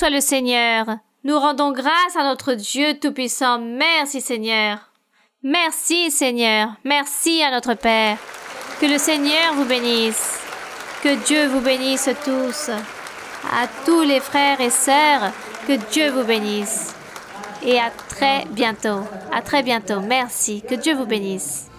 soit le Seigneur. Nous rendons grâce à notre Dieu Tout-Puissant. Merci Seigneur. Merci Seigneur. Merci à notre Père. Que le Seigneur vous bénisse. Que Dieu vous bénisse tous. À tous les frères et sœurs, que Dieu vous bénisse. Et à très bientôt. À très bientôt. Merci. Que Dieu vous bénisse.